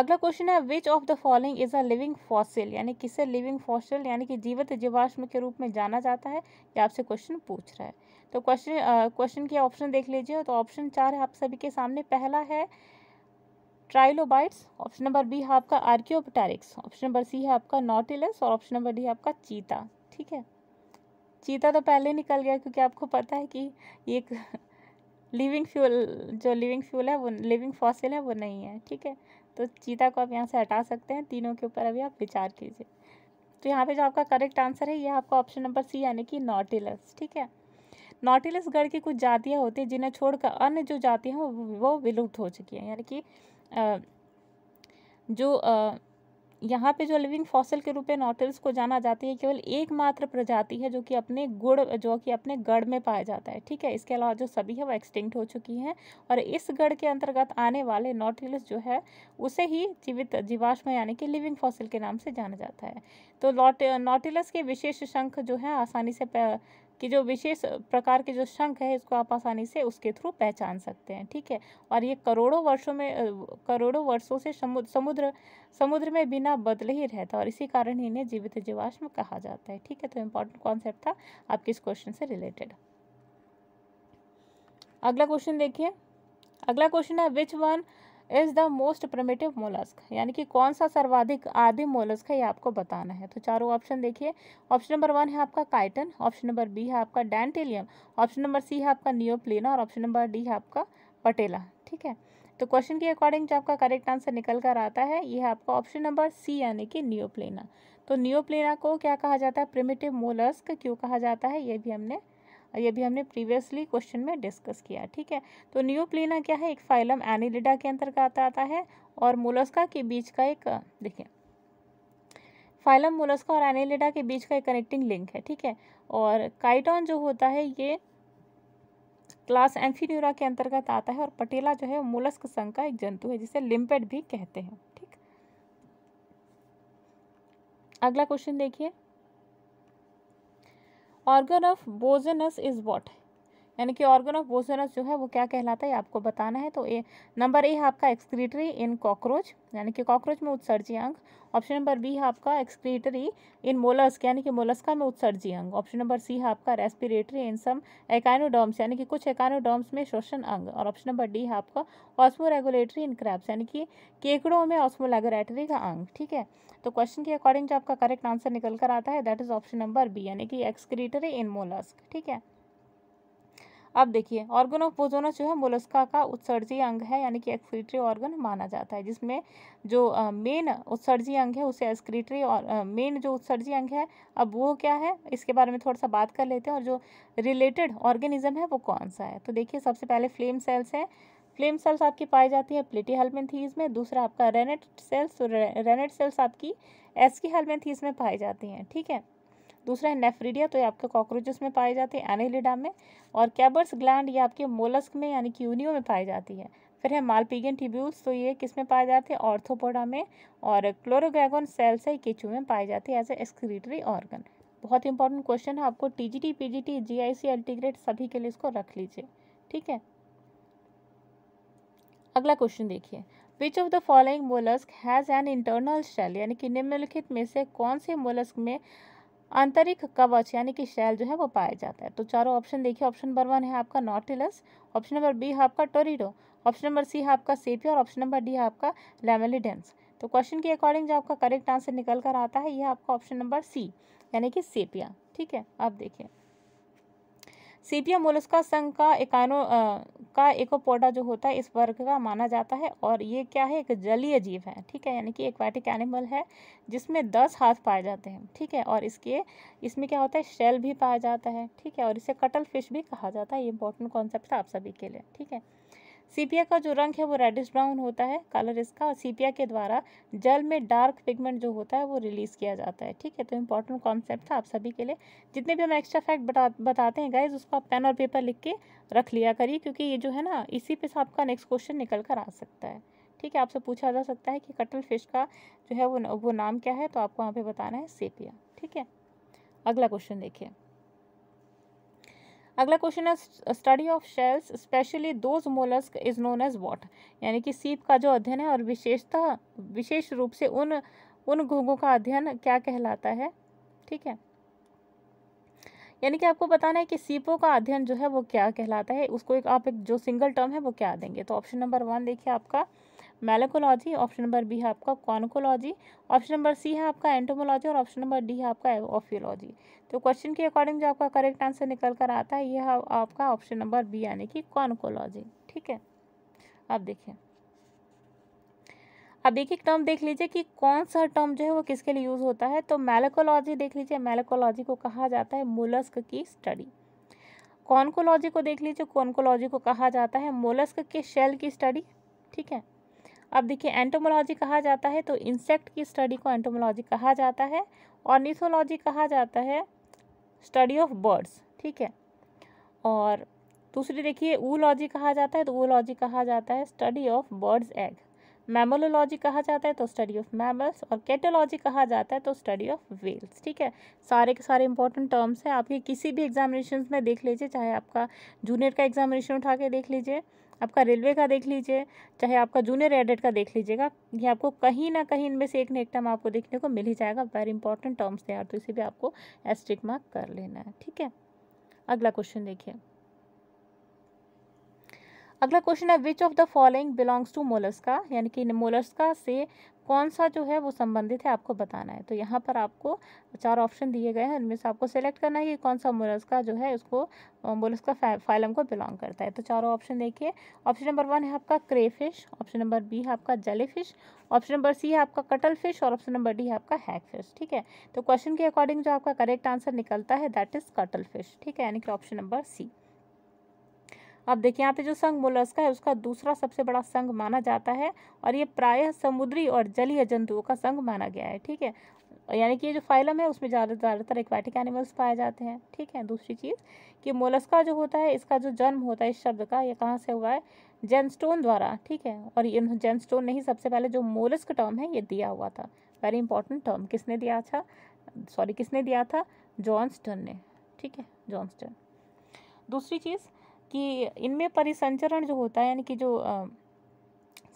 अगला क्वेश्चन है which of the following is a living fossil यानी किसे लिविंग फॉसिल यानी कि जीवित जीवाश्म के रूप में जाना जाता है ये आपसे क्वेश्चन पूछ रहा है तो क्वेश्चन क्वेश्चन के ऑप्शन देख लीजिए तो ऑप्शन चार है आप सभी के सामने पहला है ट्राइलोबाइट्स ऑप्शन नंबर बी है आपका आर्क्योपटेरिक्स ऑप्शन नंबर सी है आपका नॉटिलस और ऑप्शन नंबर डी है आपका चीता ठीक है चीता तो पहले निकल गया क्योंकि आपको पता है कि ये एक लिविंग फ्यूल जो लिविंग फ्यूल है वो लिविंग फॉसिल है वो नहीं है ठीक है तो चीता को आप यहाँ से हटा सकते हैं तीनों के ऊपर अभी आप विचार कीजिए तो यहाँ पे जो आपका करेक्ट आंसर है ये आपका ऑप्शन नंबर सी यानी कि नॉटिलस ठीक है गण की कुछ जातियाँ होती हैं जिन्हें छोड़कर अन्य जो जातियाँ हैं वो विलुप्त हो चुकी हैं यानी कि जो यहाँ पे जो लिविंग फॉसिल के रूप में नॉटिल्स को जाना जाती है केवल एकमात्र प्रजाति है जो कि अपने गुड़ जो कि अपने गढ़ में पाया जाता है ठीक है इसके अलावा जो सभी है वो एक्सटिंक्ट हो चुकी हैं और इस गढ़ के अंतर्गत आने वाले नॉटिल्स जो है उसे ही जीवित जीवाश्म यानी कि लिविंग फॉसिल के नाम से जाना जाता है तो नॉटिलस के विशेष शंख जो है आसानी से कि जो विशेष प्रकार के जो शंख है इसको आप आसानी से उसके थ्रू पहचान सकते हैं ठीक है और ये करोड़ों वर्षों में करोड़ों वर्षों से समुद्र समुद्र में बिना बदले ही रहता और इसी कारण ही इन्हें जीवित जीवाश्म कहा जाता है ठीक है तो इम्पोर्टेंट कॉन्सेप्ट था आपके इस क्वेश्चन से रिलेटेड अगला क्वेश्चन देखिए अगला क्वेश्चन है which one is the most primitive mollusc यानी कि कौन सा सर्वाधिक आदि मोलस्क है ये आपको बताना है तो चारों ऑप्शन देखिए ऑप्शन नंबर वन है आपका काइटन ऑप्शन नंबर बी है आपका डेंटेलियम ऑप्शन नंबर सी है आपका नियोप्लेना और ऑप्शन नंबर डी है आपका पटेला ठीक है तो क्वेश्चन के अकॉर्डिंग जो आपका करेक्ट आंसर निकल कर आता है ये है आपका ऑप्शन नंबर सी यानी कि नियोप्लेना तो नियोप्लेना को क्या कहा जाता है प्रिमेटिव मोलस्क क्यों कहा जाता है ये भी हमने और ये भी हमने प्रीवियसली क्वेश्चन में डिस्कस किया ठीक है तो न्यूक्लिना क्या है एक फाइलम एनिलिडा के अंतर्गत आता है और मोलस्का के बीच का एक देखिए फाइलम मोलस्का और एनिलिडा के बीच का एक कनेक्टिंग लिंक है ठीक है और काइटॉन जो होता है ये क्लास एम्फीन्यूरा के अंतर्गत आता है और पटेला जो है मोलस्क संघ का एक जंतु है जिसे लिम्पेड भी कहते हैं ठीक अगला क्वेश्चन देखिए organ of Bozenus is what? यानी कि ऑर्गन ऑफ बोसोनस जो है वो क्या कहलाता है आपको बताना है तो ए नंबर ए है आपका एक्सक्रीटरी इन कॉकरोच यानी कि कॉकरोच में उत्सर्जी अंग ऑप्शन नंबर बी है आपका एक्सक्रीटरी इन मोलस्क यानी कि मोलस्का में उत्सर्जी अंग ऑप्शन नंबर सी है आपका रेस्पिरेटरी इन सम एकाइनोडॉम्स यानी कि कुछ एकाइनोडॉम्स में शोषण अंग और ऑप्शन नंबर डी है आपका ऑस्मोरेगुलेटरी इन क्रैप्स यानी कि केकड़ों में ऑस्मोलेगोरेटरी का अंग ठीक है तो क्वेश्चन के अकॉर्डिंग जो आपका करेक्ट आंसर निकल कर आता है that is option number B यानी कि एक्सक्रीटरी इन मोलस्क ठीक है अब देखिए ऑर्गन ऑफ बोजोना जो है मोलस्का का उत्सर्जी अंग है यानी कि एक्सक्रीटरी ऑर्गन माना जाता है जिसमें जो मेन उत्सर्जी अंग है उसे एक्सक्रीटरी और मेन जो उत्सर्जी अंग है अब वो क्या है इसके बारे में थोड़ा सा बात कर लेते हैं और जो रिलेटेड ऑर्गेनिज्म है वो कौन सा है तो देखिए सबसे पहले फ्लेम सेल्स हैं फ्लेम सेल्स आपकी पाई जाती है प्लेटी हेल्मेंथीज में दूसरा आपका रेनेट सेल्स रेनेट सेल्स आपकी एसकी हेल्मेंथीज में पाई जाती हैं ठीक है दूसरा है नेफ्रीडिया तो ये आपके कॉकरोचेस में पाए जाते हैं एनेलिडा में और कैबर्स ग्लैंड ये आपके मोलस्क में यानी कि यूनियो में पाई जाती है फिर है मालपीगन टिब्यूल्स तो ये किस में पाए जाते हैं ऑर्थोपोडा में और क्लोरोगैगन सेल्स है केचू में पाए जाते हैं एज ए एक्सक्रीटरी ऑर्गन बहुत इंपॉर्टेंट क्वेश्चन है आपको T G T P G T G I C एल्टीग्रेट सभी के लिए इसको रख लीजिए ठीक है अगला क्वेश्चन देखिए which of the following mollusc has an internal shell यानी कि निम्नलिखित में से कौन से मोलस्क में आंतरिक कवच यानी कि शैल जो है वो पाया जाता है तो चारों ऑप्शन देखिए ऑप्शन नंबर वन है आपका नॉटिलस ऑप्शन नंबर बी है आपका टोरिडो ऑप्शन नंबर सी है आपका सेपिया और ऑप्शन नंबर डी है आपका लेमेलीडेंस तो क्वेश्चन के अकॉर्डिंग जो आपका करेक्ट आंसर निकल कर आता है यह आपका ऑप्शन नंबर सी यानी कि सेपिया ठीक है आप देखिए सीपिया मोलस्का संघ का आ, का एकोपोडा जो होता है इस वर्ग का माना जाता है और ये क्या है एक जलीय जीव है ठीक है यानी कि एक्वाटिक एनिमल है जिसमें दस हाथ पाए जाते हैं ठीक है और इसके इसमें क्या होता है शेल भी पाया जाता है ठीक है और इसे कटल फिश भी कहा जाता है ये इंपॉर्टेंट कॉन्सेप्ट है आप सभी के लिए ठीक है सीपिया का जो रंग है वो रेडिश ब्राउन होता है कलर इसका और सीपिया के द्वारा जल में डार्क पिगमेंट जो होता है वो रिलीज़ किया जाता है ठीक है तो इम्पॉर्टेंट कॉन्सेप्ट था आप सभी के लिए जितने भी हम एक्स्ट्रा फैक्ट बता बताते हैं गाइज उसको आप पेन और पेपर लिख के रख लिया करिए क्योंकि ये जो है ना इसी पे से आपका नेक्स्ट क्वेश्चन निकल कर आ सकता है ठीक है आपसे पूछा जा सकता है कि कटल फिश का जो है वो वो नाम क्या है तो आपको वहाँ पे बताना है सीपिया ठीक है अगला क्वेश्चन देखिए अगला क्वेश्चन है study of shells specially those mollusc is known as what यानी कि सीप का जो अध्ययन है और विशेषता विशेष रूप से उन उन घोंगों का अध्ययन क्या कहलाता है ठीक है यानी कि आपको बताना है कि सीपों का अध्ययन जो है वो क्या कहलाता है उसको एक आप एक जो सिंगल टर्म है वो क्या देंगे तो ऑप्शन नंबर वन देखिए आपका मेलेकोलॉजी ऑप्शन नंबर बी है आपका कॉनकोलॉजी ऑप्शन नंबर सी है आपका एंटोमोलॉजी और ऑप्शन नंबर डी है आपका ऑफियोलॉजी तो क्वेश्चन के अकॉर्डिंग जो आपका करेक्ट आंसर निकल कर आता है यह आपका ऑप्शन नंबर बी यानी कि कॉनकोलॉजी ठीक है अब देखिए अब एक एक टर्म देख लीजिए कि कौन सा टर्म जो है वो किसके लिए यूज़ होता है तो मेलेकोलॉजी देख लीजिए मेलेकोलॉजी को कहा जाता है मोलस्क की स्टडी कॉनकोलॉजी को देख लीजिए कॉनकोलॉजी को कहा जाता है मोलस्क के शेल की स्टडी ठीक है अब देखिए एंटोमोलॉजी कहा जाता है तो इंसेक्ट की स्टडी को एंटोमोलॉजी कहा जाता है और निथोलॉजी कहा जाता है स्टडी ऑफ बर्ड्स ठीक है और दूसरी देखिए ऊलॉजी कहा जाता है तो ऊलॉजी कहा जाता है study of birds egg mammalogy कहा जाता है तो स्टडी ऑफ मैमल्स और कैटोलॉजी कहा जाता है तो स्टडी ऑफ वेल्स ठीक है सारे के सारे इंपॉर्टेंट टर्म्स हैं आप ये किसी भी एग्जामिनेशन में देख लीजिए चाहे आपका जूनियर का एग्जामिनेशन उठा के देख लीजिए आपका रेलवे का देख लीजिए चाहे आपका जूनियर एडेड का देख लीजिएगा ये आपको कहीं ना कहीं इनमें से एक ना एक टर्म आपको देखने को मिल ही जाएगा वेरी इंपॉर्टेंट टर्म्स तैयार तो इसे भी आपको एस्ट्रिक मार्क कर लेना है ठीक है अगला क्वेश्चन देखिए अगला क्वेश्चन है which of the following belongs to Mollusca यानी कि मोलस्का से कौन सा जो है वो संबंधित है आपको बताना है तो यहाँ पर आपको चार ऑप्शन दिए गए हैं इनमें से आपको सेलेक्ट करना है कि कौन सा मोलस्का जो है उसको मोलस्का फाइलम को बिलोंग करता है तो चारों ऑप्शन देखिए ऑप्शन नंबर वन है आपका क्रेफिश ऑप्शन नंबर बी है आपका जेलीफिश ऑप्शन नंबर सी है आपका कटल फिश और ऑप्शन नंबर डी है आपका हैक फिश ठीक है तो क्वेश्चन के अकॉर्डिंग जो आपका करेक्ट आंसर निकलता है दैट इज़ कटल फिश ठीक है यानी कि ऑप्शन नंबर सी अब देखिए यहाँ पे जो संघ मोलस्का है उसका दूसरा सबसे बड़ा संघ माना जाता है और ये प्रायः समुद्री और जलीय जंतुओं का संघ माना गया है ठीक है यानी कि ये जो फाइलम है उसमें ज़्यादा ज़्यादातर एक्वाटिक एनिमल्स पाए जाते हैं ठीक है दूसरी चीज़ कि मोलस्का जो होता है इसका जो जन्म होता है इस शब्द का ये कहाँ से हुआ है जेनस्टोन द्वारा ठीक है और ये जेनस्टोन ने ही सबसे पहले जो मोलस्क टर्म है ये दिया हुआ था वेरी इंपॉर्टेंट टर्म किसने दिया अच्छा सॉरी किसने दिया था जॉन्सटन ने ठीक है जॉन्स्टन दूसरी चीज़ कि इनमें परिसंचरण जो होता है यानी कि जो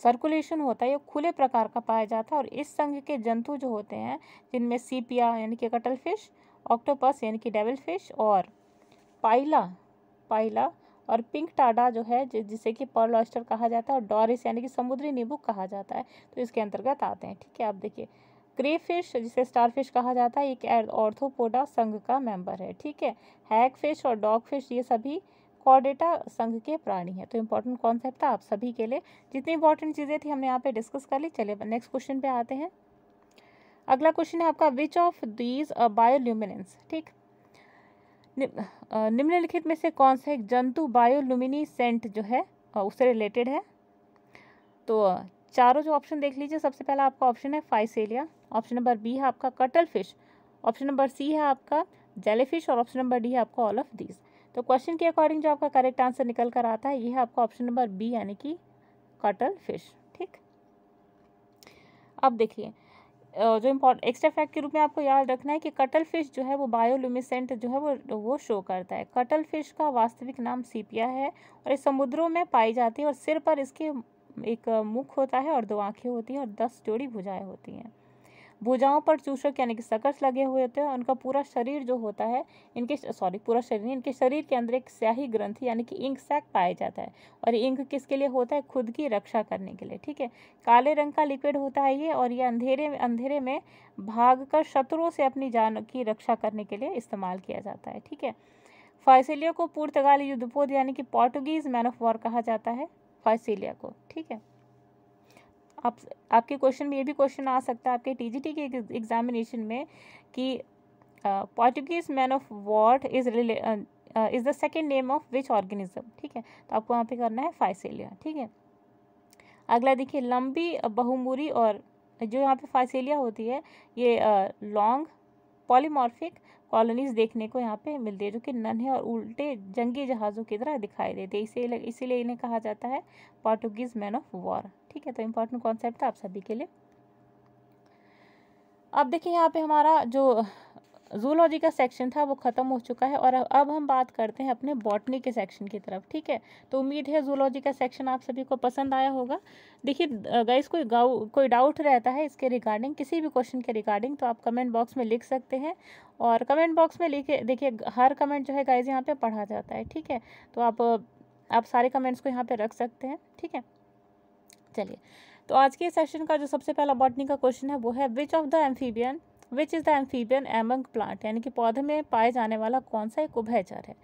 सर्कुलेशन होता है ये खुले प्रकार का पाया जाता है और इस संघ के जंतु जो होते हैं जिनमें सीपिया यानी कि कटल फिश ऑक्टोपस यानी कि डेविल फिश और पाइला पाइला और पिंक टाडा जो है जिसे कि पर्ल ऑस्टर कहा जाता है और डॉरिस यानी कि समुद्री नींबू कहा जाता है तो इसके अंतर्गत आते हैं ठीक है आप देखिए क्रे फिश जिसे स्टार फिश कहा जाता है एक ऑर्थोपोडा संघ का मेंबर है ठीक है हैग फिश और डॉग फिश ये सभी कॉर्डेटा संघ के प्राणी है तो इम्पोर्टेंट कॉन्सेप्ट था आप सभी के लिए जितनी इंपॉर्टेंट चीज़ें थी हमने यहाँ पे डिस्कस कर ली चलिए नेक्स्ट क्वेश्चन पे आते हैं अगला क्वेश्चन है आपका विच ऑफ दीज बायोल्यूमिनेंस ठीक नि, uh, निम्नलिखित में से कौन सा एक जंतु सेंट जो है uh, उससे रिलेटेड है तो uh, चारों जो ऑप्शन देख लीजिए सबसे पहला आपका ऑप्शन है फाइसेलिया ऑप्शन नंबर बी है आपका cuttle fish option number C है आपका जेलीफिश और ऑप्शन नंबर डी है आपका ऑल ऑफ दीज तो क्वेश्चन के अकॉर्डिंग जो आपका करेक्ट आंसर निकल कर आता है ये है आपका ऑप्शन नंबर बी यानी कि कटल फिश ठीक अब देखिए जो इम्पोर्ट एक्स्ट्रा फैक्ट के रूप में आपको याद रखना है कि कटल फिश जो है वो बायोलुमिसेंट जो है वो वो शो करता है कटल फिश का वास्तविक नाम सीपिया है और ये समुद्रों में पाई जाती है और सिर पर इसके एक मुख होता है और दो आँखें होती हैं और दस जोड़ी भुजाएँ होती हैं भुजाओं पर चूषक यानी कि सकस लगे हुए होते हैं उनका पूरा शरीर जो होता है इनके सॉरी पूरा शरीर इनके शरीर के अंदर एक स्याही ग्रंथ यानी कि इंक सैक पाया जाता है और इंक किसके लिए होता है खुद की रक्षा करने के लिए ठीक है काले रंग का लिक्विड होता है ये और ये अंधेरे अंधेरे में भाग कर शत्रुओं से अपनी जान की रक्षा करने के लिए इस्तेमाल किया जाता है ठीक है फैसिलिया को पुर्तगाली युद्धपोध यानी कि पोर्टुगीज़ मैन ऑफ वॉर कहा जाता है फाइसिलिया को ठीक है आप आपके क्वेश्चन में ये भी क्वेश्चन आ सकता है आपके टीजीटी के एग्जामिनेशन में कि Portuguese man of what is is the second name of which organism ठीक है तो आपको वहाँ पे करना है फाइसेलिया ठीक है अगला देखिए लंबी बहुमूरी और जो यहाँ पे फाइसेलिया होती है ये लॉन्ग पॉलीमॉर्फिक कॉलोनीज देखने को यहाँ पे मिलती है जो कि नन्हे और उल्टे जंगी जहाज़ों की तरह दिखाई देते हैं इसीलिए इसीलिए इन्हें कहा जाता है पोर्टुगीज़ मैन ऑफ वॉर ठीक है तो इम्पॉर्टेंट कॉन्सेप्ट था आप सभी के लिए अब देखिए यहाँ पे हमारा जो जूलॉजी का सेक्शन था वो ख़त्म हो चुका है और अब हम बात करते हैं अपने बॉटनी के सेक्शन की तरफ ठीक है तो उम्मीद है जूलॉजी का सेक्शन आप सभी को पसंद आया होगा देखिए गाइस कोई गाउ कोई डाउट रहता है इसके रिगार्डिंग किसी भी क्वेश्चन के रिगार्डिंग तो आप कमेंट बॉक्स में लिख सकते हैं और कमेंट बॉक्स में लिखे देखिए हर कमेंट जो है गाइज यहाँ पर पढ़ा जाता है ठीक है तो आप आप सारे कमेंट्स को यहाँ पर रख सकते हैं ठीक है चलिए तो आज के सेशन का जो सबसे पहला बॉटनी का क्वेश्चन है वो है which of the amphibian which is the amphibian among plant यानी कि पौधे में पाए जाने वाला कौन सा एक उभयचर है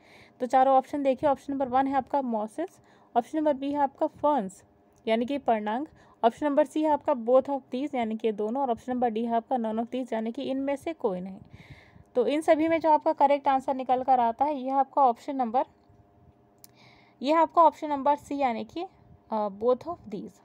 तो चारों ऑप्शन देखिए ऑप्शन नंबर वन है आपका मॉसिस ऑप्शन नंबर बी है आपका फर्न्स यानी कि पर्णांग ऑप्शन नंबर सी है आपका बोथ ऑफ दीज यानी कि दोनों और ऑप्शन नंबर डी है आपका नॉन ऑफ दीज यानी कि इनमें से कोई नहीं तो इन सभी में जो आपका करेक्ट आंसर निकल कर आता है यह आपका ऑप्शन नंबर यह आपका ऑप्शन नंबर सी यानी कि बोथ ऑफ दीज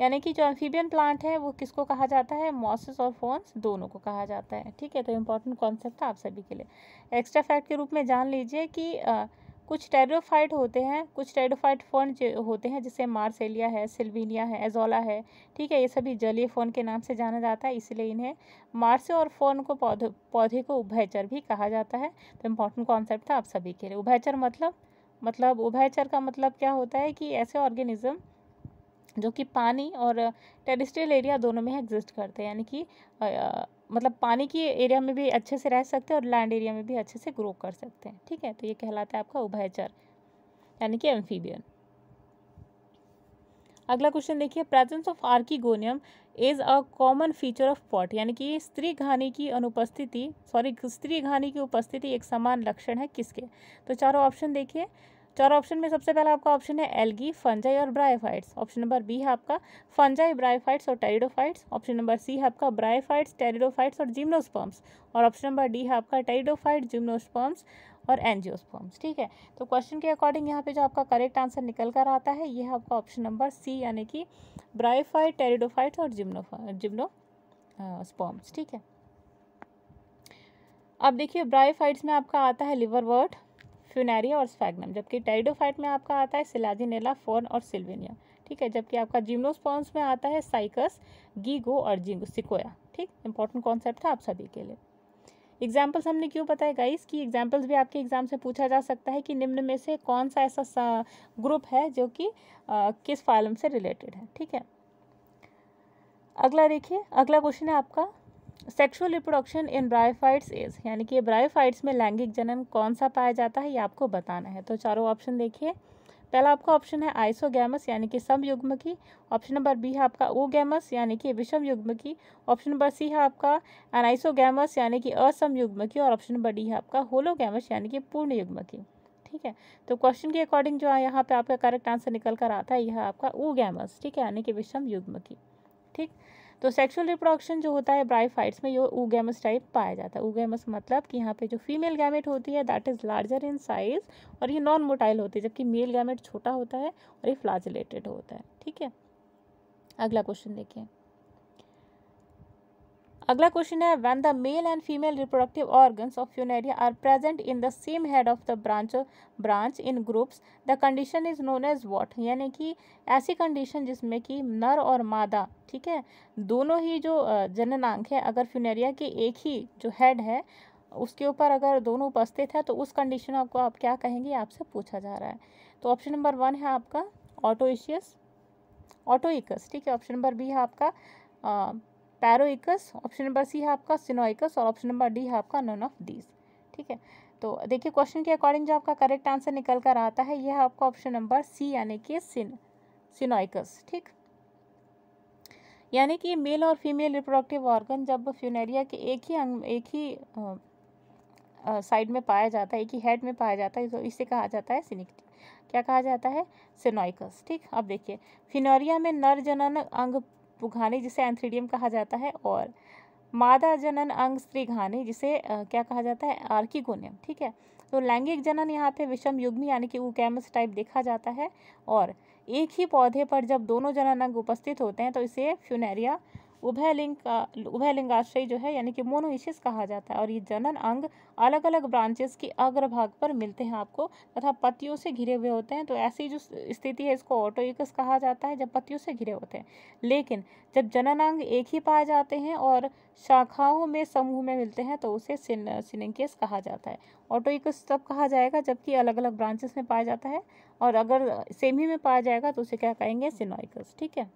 यानी कि जो एम्फीबियन प्लांट है वो किसको कहा जाता है मॉसिस और फोन्स दोनों को कहा जाता है ठीक है तो इम्पॉर्टेंट कॉन्सेप्ट था आप सभी के लिए एक्स्ट्रा फैक्ट के रूप में जान लीजिए कि आ, कुछ टेरोफाइट होते हैं कुछ टेरोफाइट फोन होते हैं जैसे मार्सेलिया है सिल्वीनिया है एजोला है ठीक है ये सभी जलीय फोन के नाम से जाना जाता है इसलिए इन्हें मार्से और फोन को पौधे पौधे को उभयचर भी कहा जाता है तो इम्पोर्टेंट कॉन्सेप्ट था आप सभी के लिए उभयचर मतलब मतलब उभयचर का मतलब क्या होता है कि ऐसे ऑर्गेनिज्म जो कि पानी और टेरिस्ट्रियल एरिया दोनों में एग्जिस्ट करते हैं यानी कि मतलब पानी की एरिया में भी अच्छे से रह सकते हैं और लैंड एरिया में भी अच्छे से ग्रो कर सकते हैं ठीक है तो ये कहलाता है आपका उभयचर यानी कि एम्फीबियन अगला क्वेश्चन देखिए presence of archegonium is a common feature of pot यानी कि स्त्री घानी की अनुपस्थिति सॉरी स्त्री घानी की उपस्थिति एक समान लक्षण है किसके तो चारों ऑप्शन देखिए चार ऑप्शन में सबसे पहला आपका ऑप्शन है एलगी फंजाई और ब्रायोफाइट्स ऑप्शन नंबर बी है आपका फंजाई ब्रायोफाइट्स और टेरिडोफाइट्स ऑप्शन नंबर सी है आपका ब्रायोफाइट्स टेरिडोफाइट्स और जिम्नोस्पर्म्स और ऑप्शन नंबर डी है आपका टेरिडोफाइट जिम्नोस्पर्म्स और एनजियोस्पर्म्स ठीक है तो क्वेश्चन के अकॉर्डिंग यहाँ पे जो आपका करेक्ट आंसर निकल कर आता है ये है आपका ऑप्शन नंबर सी यानी कि ब्रायोफाइट टेरिडोफाइट्स और जिम्नो जिम्नो स्पर्म्स ठीक है अब देखिए ब्रायोफाइट्स में आपका आता है लिवर वर्ट फ्यूनारिया और स्फैग्नम जबकि टाइडोफाइट में आपका आता है सिलाजिनेला फोन और सिल्वेनिया ठीक है जबकि आपका जिम्नोस्पॉन्स में आता है साइकस गीगो और जिंगो सिकोया ठीक इंपॉर्टेंट कॉन्सेप्ट था आप सभी के लिए एग्जाम्पल्स हमने क्यों बताया गाइस कि एग्जाम्पल्स भी आपके एग्जाम से पूछा जा सकता है कि निम्न में से कौन सा ऐसा ग्रुप है जो कि किस फाइलम से रिलेटेड है ठीक है अगला देखिए अगला क्वेश्चन है आपका sexual reproduction in bryophytes is यानी कि ब्रायोफाइट्स में लैंगिक जन्म कौन सा पाया जाता है ये आपको बताना है तो चारों ऑप्शन देखिए पहला आपका ऑप्शन है आइसोगैमस यानी कि सम युग्म की ऑप्शन नंबर बी है आपका ओगैमस यानी कि विषम युग्म की ऑप्शन नंबर सी है आपका अनाइसोगैमस यानी कि असम युग्म की और ऑप्शन नंबर डी है आपका होलोगैमस यानी कि पूर्ण युग्म की ठीक है तो क्वेश्चन के अकॉर्डिंग जो है यहाँ पे आपका करेक्ट आंसर निकल कर आता है यह आपका ऊगैमस ठीक है यानी कि विषम युग्म की ठीक तो सेक्सुअल रिप्रोडक्शन जो होता है ब्राइफाइट्स में ये ऊगेमस टाइप पाया जाता है ऊगेमस मतलब कि यहाँ पे जो फीमेल गैमेट होती है that is larger in size और ये नॉन मोटाइल होती है जबकि मेल गैमेट छोटा होता है और ये फ्लाजिलेटेड होता है ठीक है अगला क्वेश्चन देखिए अगला क्वेश्चन है when the male and female reproductive organs of Funaria are present in the same head of the branch branch in groups the condition is known as what यानी कि ऐसी कंडीशन जिसमें कि नर और मादा ठीक है दोनों ही जो जननांक है अगर फ्यूनेरिया के एक ही जो हेड है उसके ऊपर अगर दोनों उपस्थित है तो उस कंडीशन आपको आप क्या कहेंगे आपसे पूछा जा रहा है तो ऑप्शन नंबर वन है आपका ऑटोइशियस ऑटोइकस ठीक है ऑप्शन नंबर बी है आपका पैरोइकस ऑप्शन नंबर सी है आपका सिनोइकस और ऑप्शन नंबर डी है आपका नॉन ऑफ दीज ठीक है तो देखिए क्वेश्चन के अकॉर्डिंग जो आपका करेक्ट आंसर निकल कर आता है यह है आपका ऑप्शन नंबर सी यानी कि सिन सिनोइकस ठीक यानी कि मेल और फीमेल रिप्रोडक्टिव ऑर्गन जब फ्यूनेरिया के एक ही अंग एक ही साइड में पाया जाता है एक ही हेड में पाया जाता है तो इसे कहा जाता है सिनिक क्या कहा जाता है सिनोइकस ठीक अब देखिए फिनोरिया में नर जनन अंग पुघानी जिसे एंथ्रीडियम कहा जाता है और मादा जनन अंग स्त्रीघानी जिसे आ, क्या कहा जाता है आर्किगोनियम ठीक है तो लैंगिक जनन यहाँ पे विषम युग्मी यानी कि ऊकैमस टाइप देखा जाता है और एक ही पौधे पर जब दोनों जनन अंग उपस्थित होते हैं तो इसे फ्यूनेरिया उभयलिंग का उभयलिंगाश्रय जो है यानी कि मोनोइशिस कहा जाता है और ये जनन अंग अलग अलग ब्रांचेस के अग्रभाग पर मिलते हैं आपको तथा पतियों से घिरे हुए होते हैं तो ऐसी जो स्थिति है इसको ऑटोइकस कहा जाता है जब पतियों से घिरे होते हैं लेकिन जब जनन अंग एक ही पाए जाते हैं और शाखाओं में समूह में मिलते हैं तो उसे सिन कहा जाता है ऑटोइकस तब कहा जाएगा जबकि अलग अलग ब्रांचेस में पाया जाता है और अगर सेमी में पाया जाएगा तो उसे क्या कहेंगे सिनोइकस ठीक है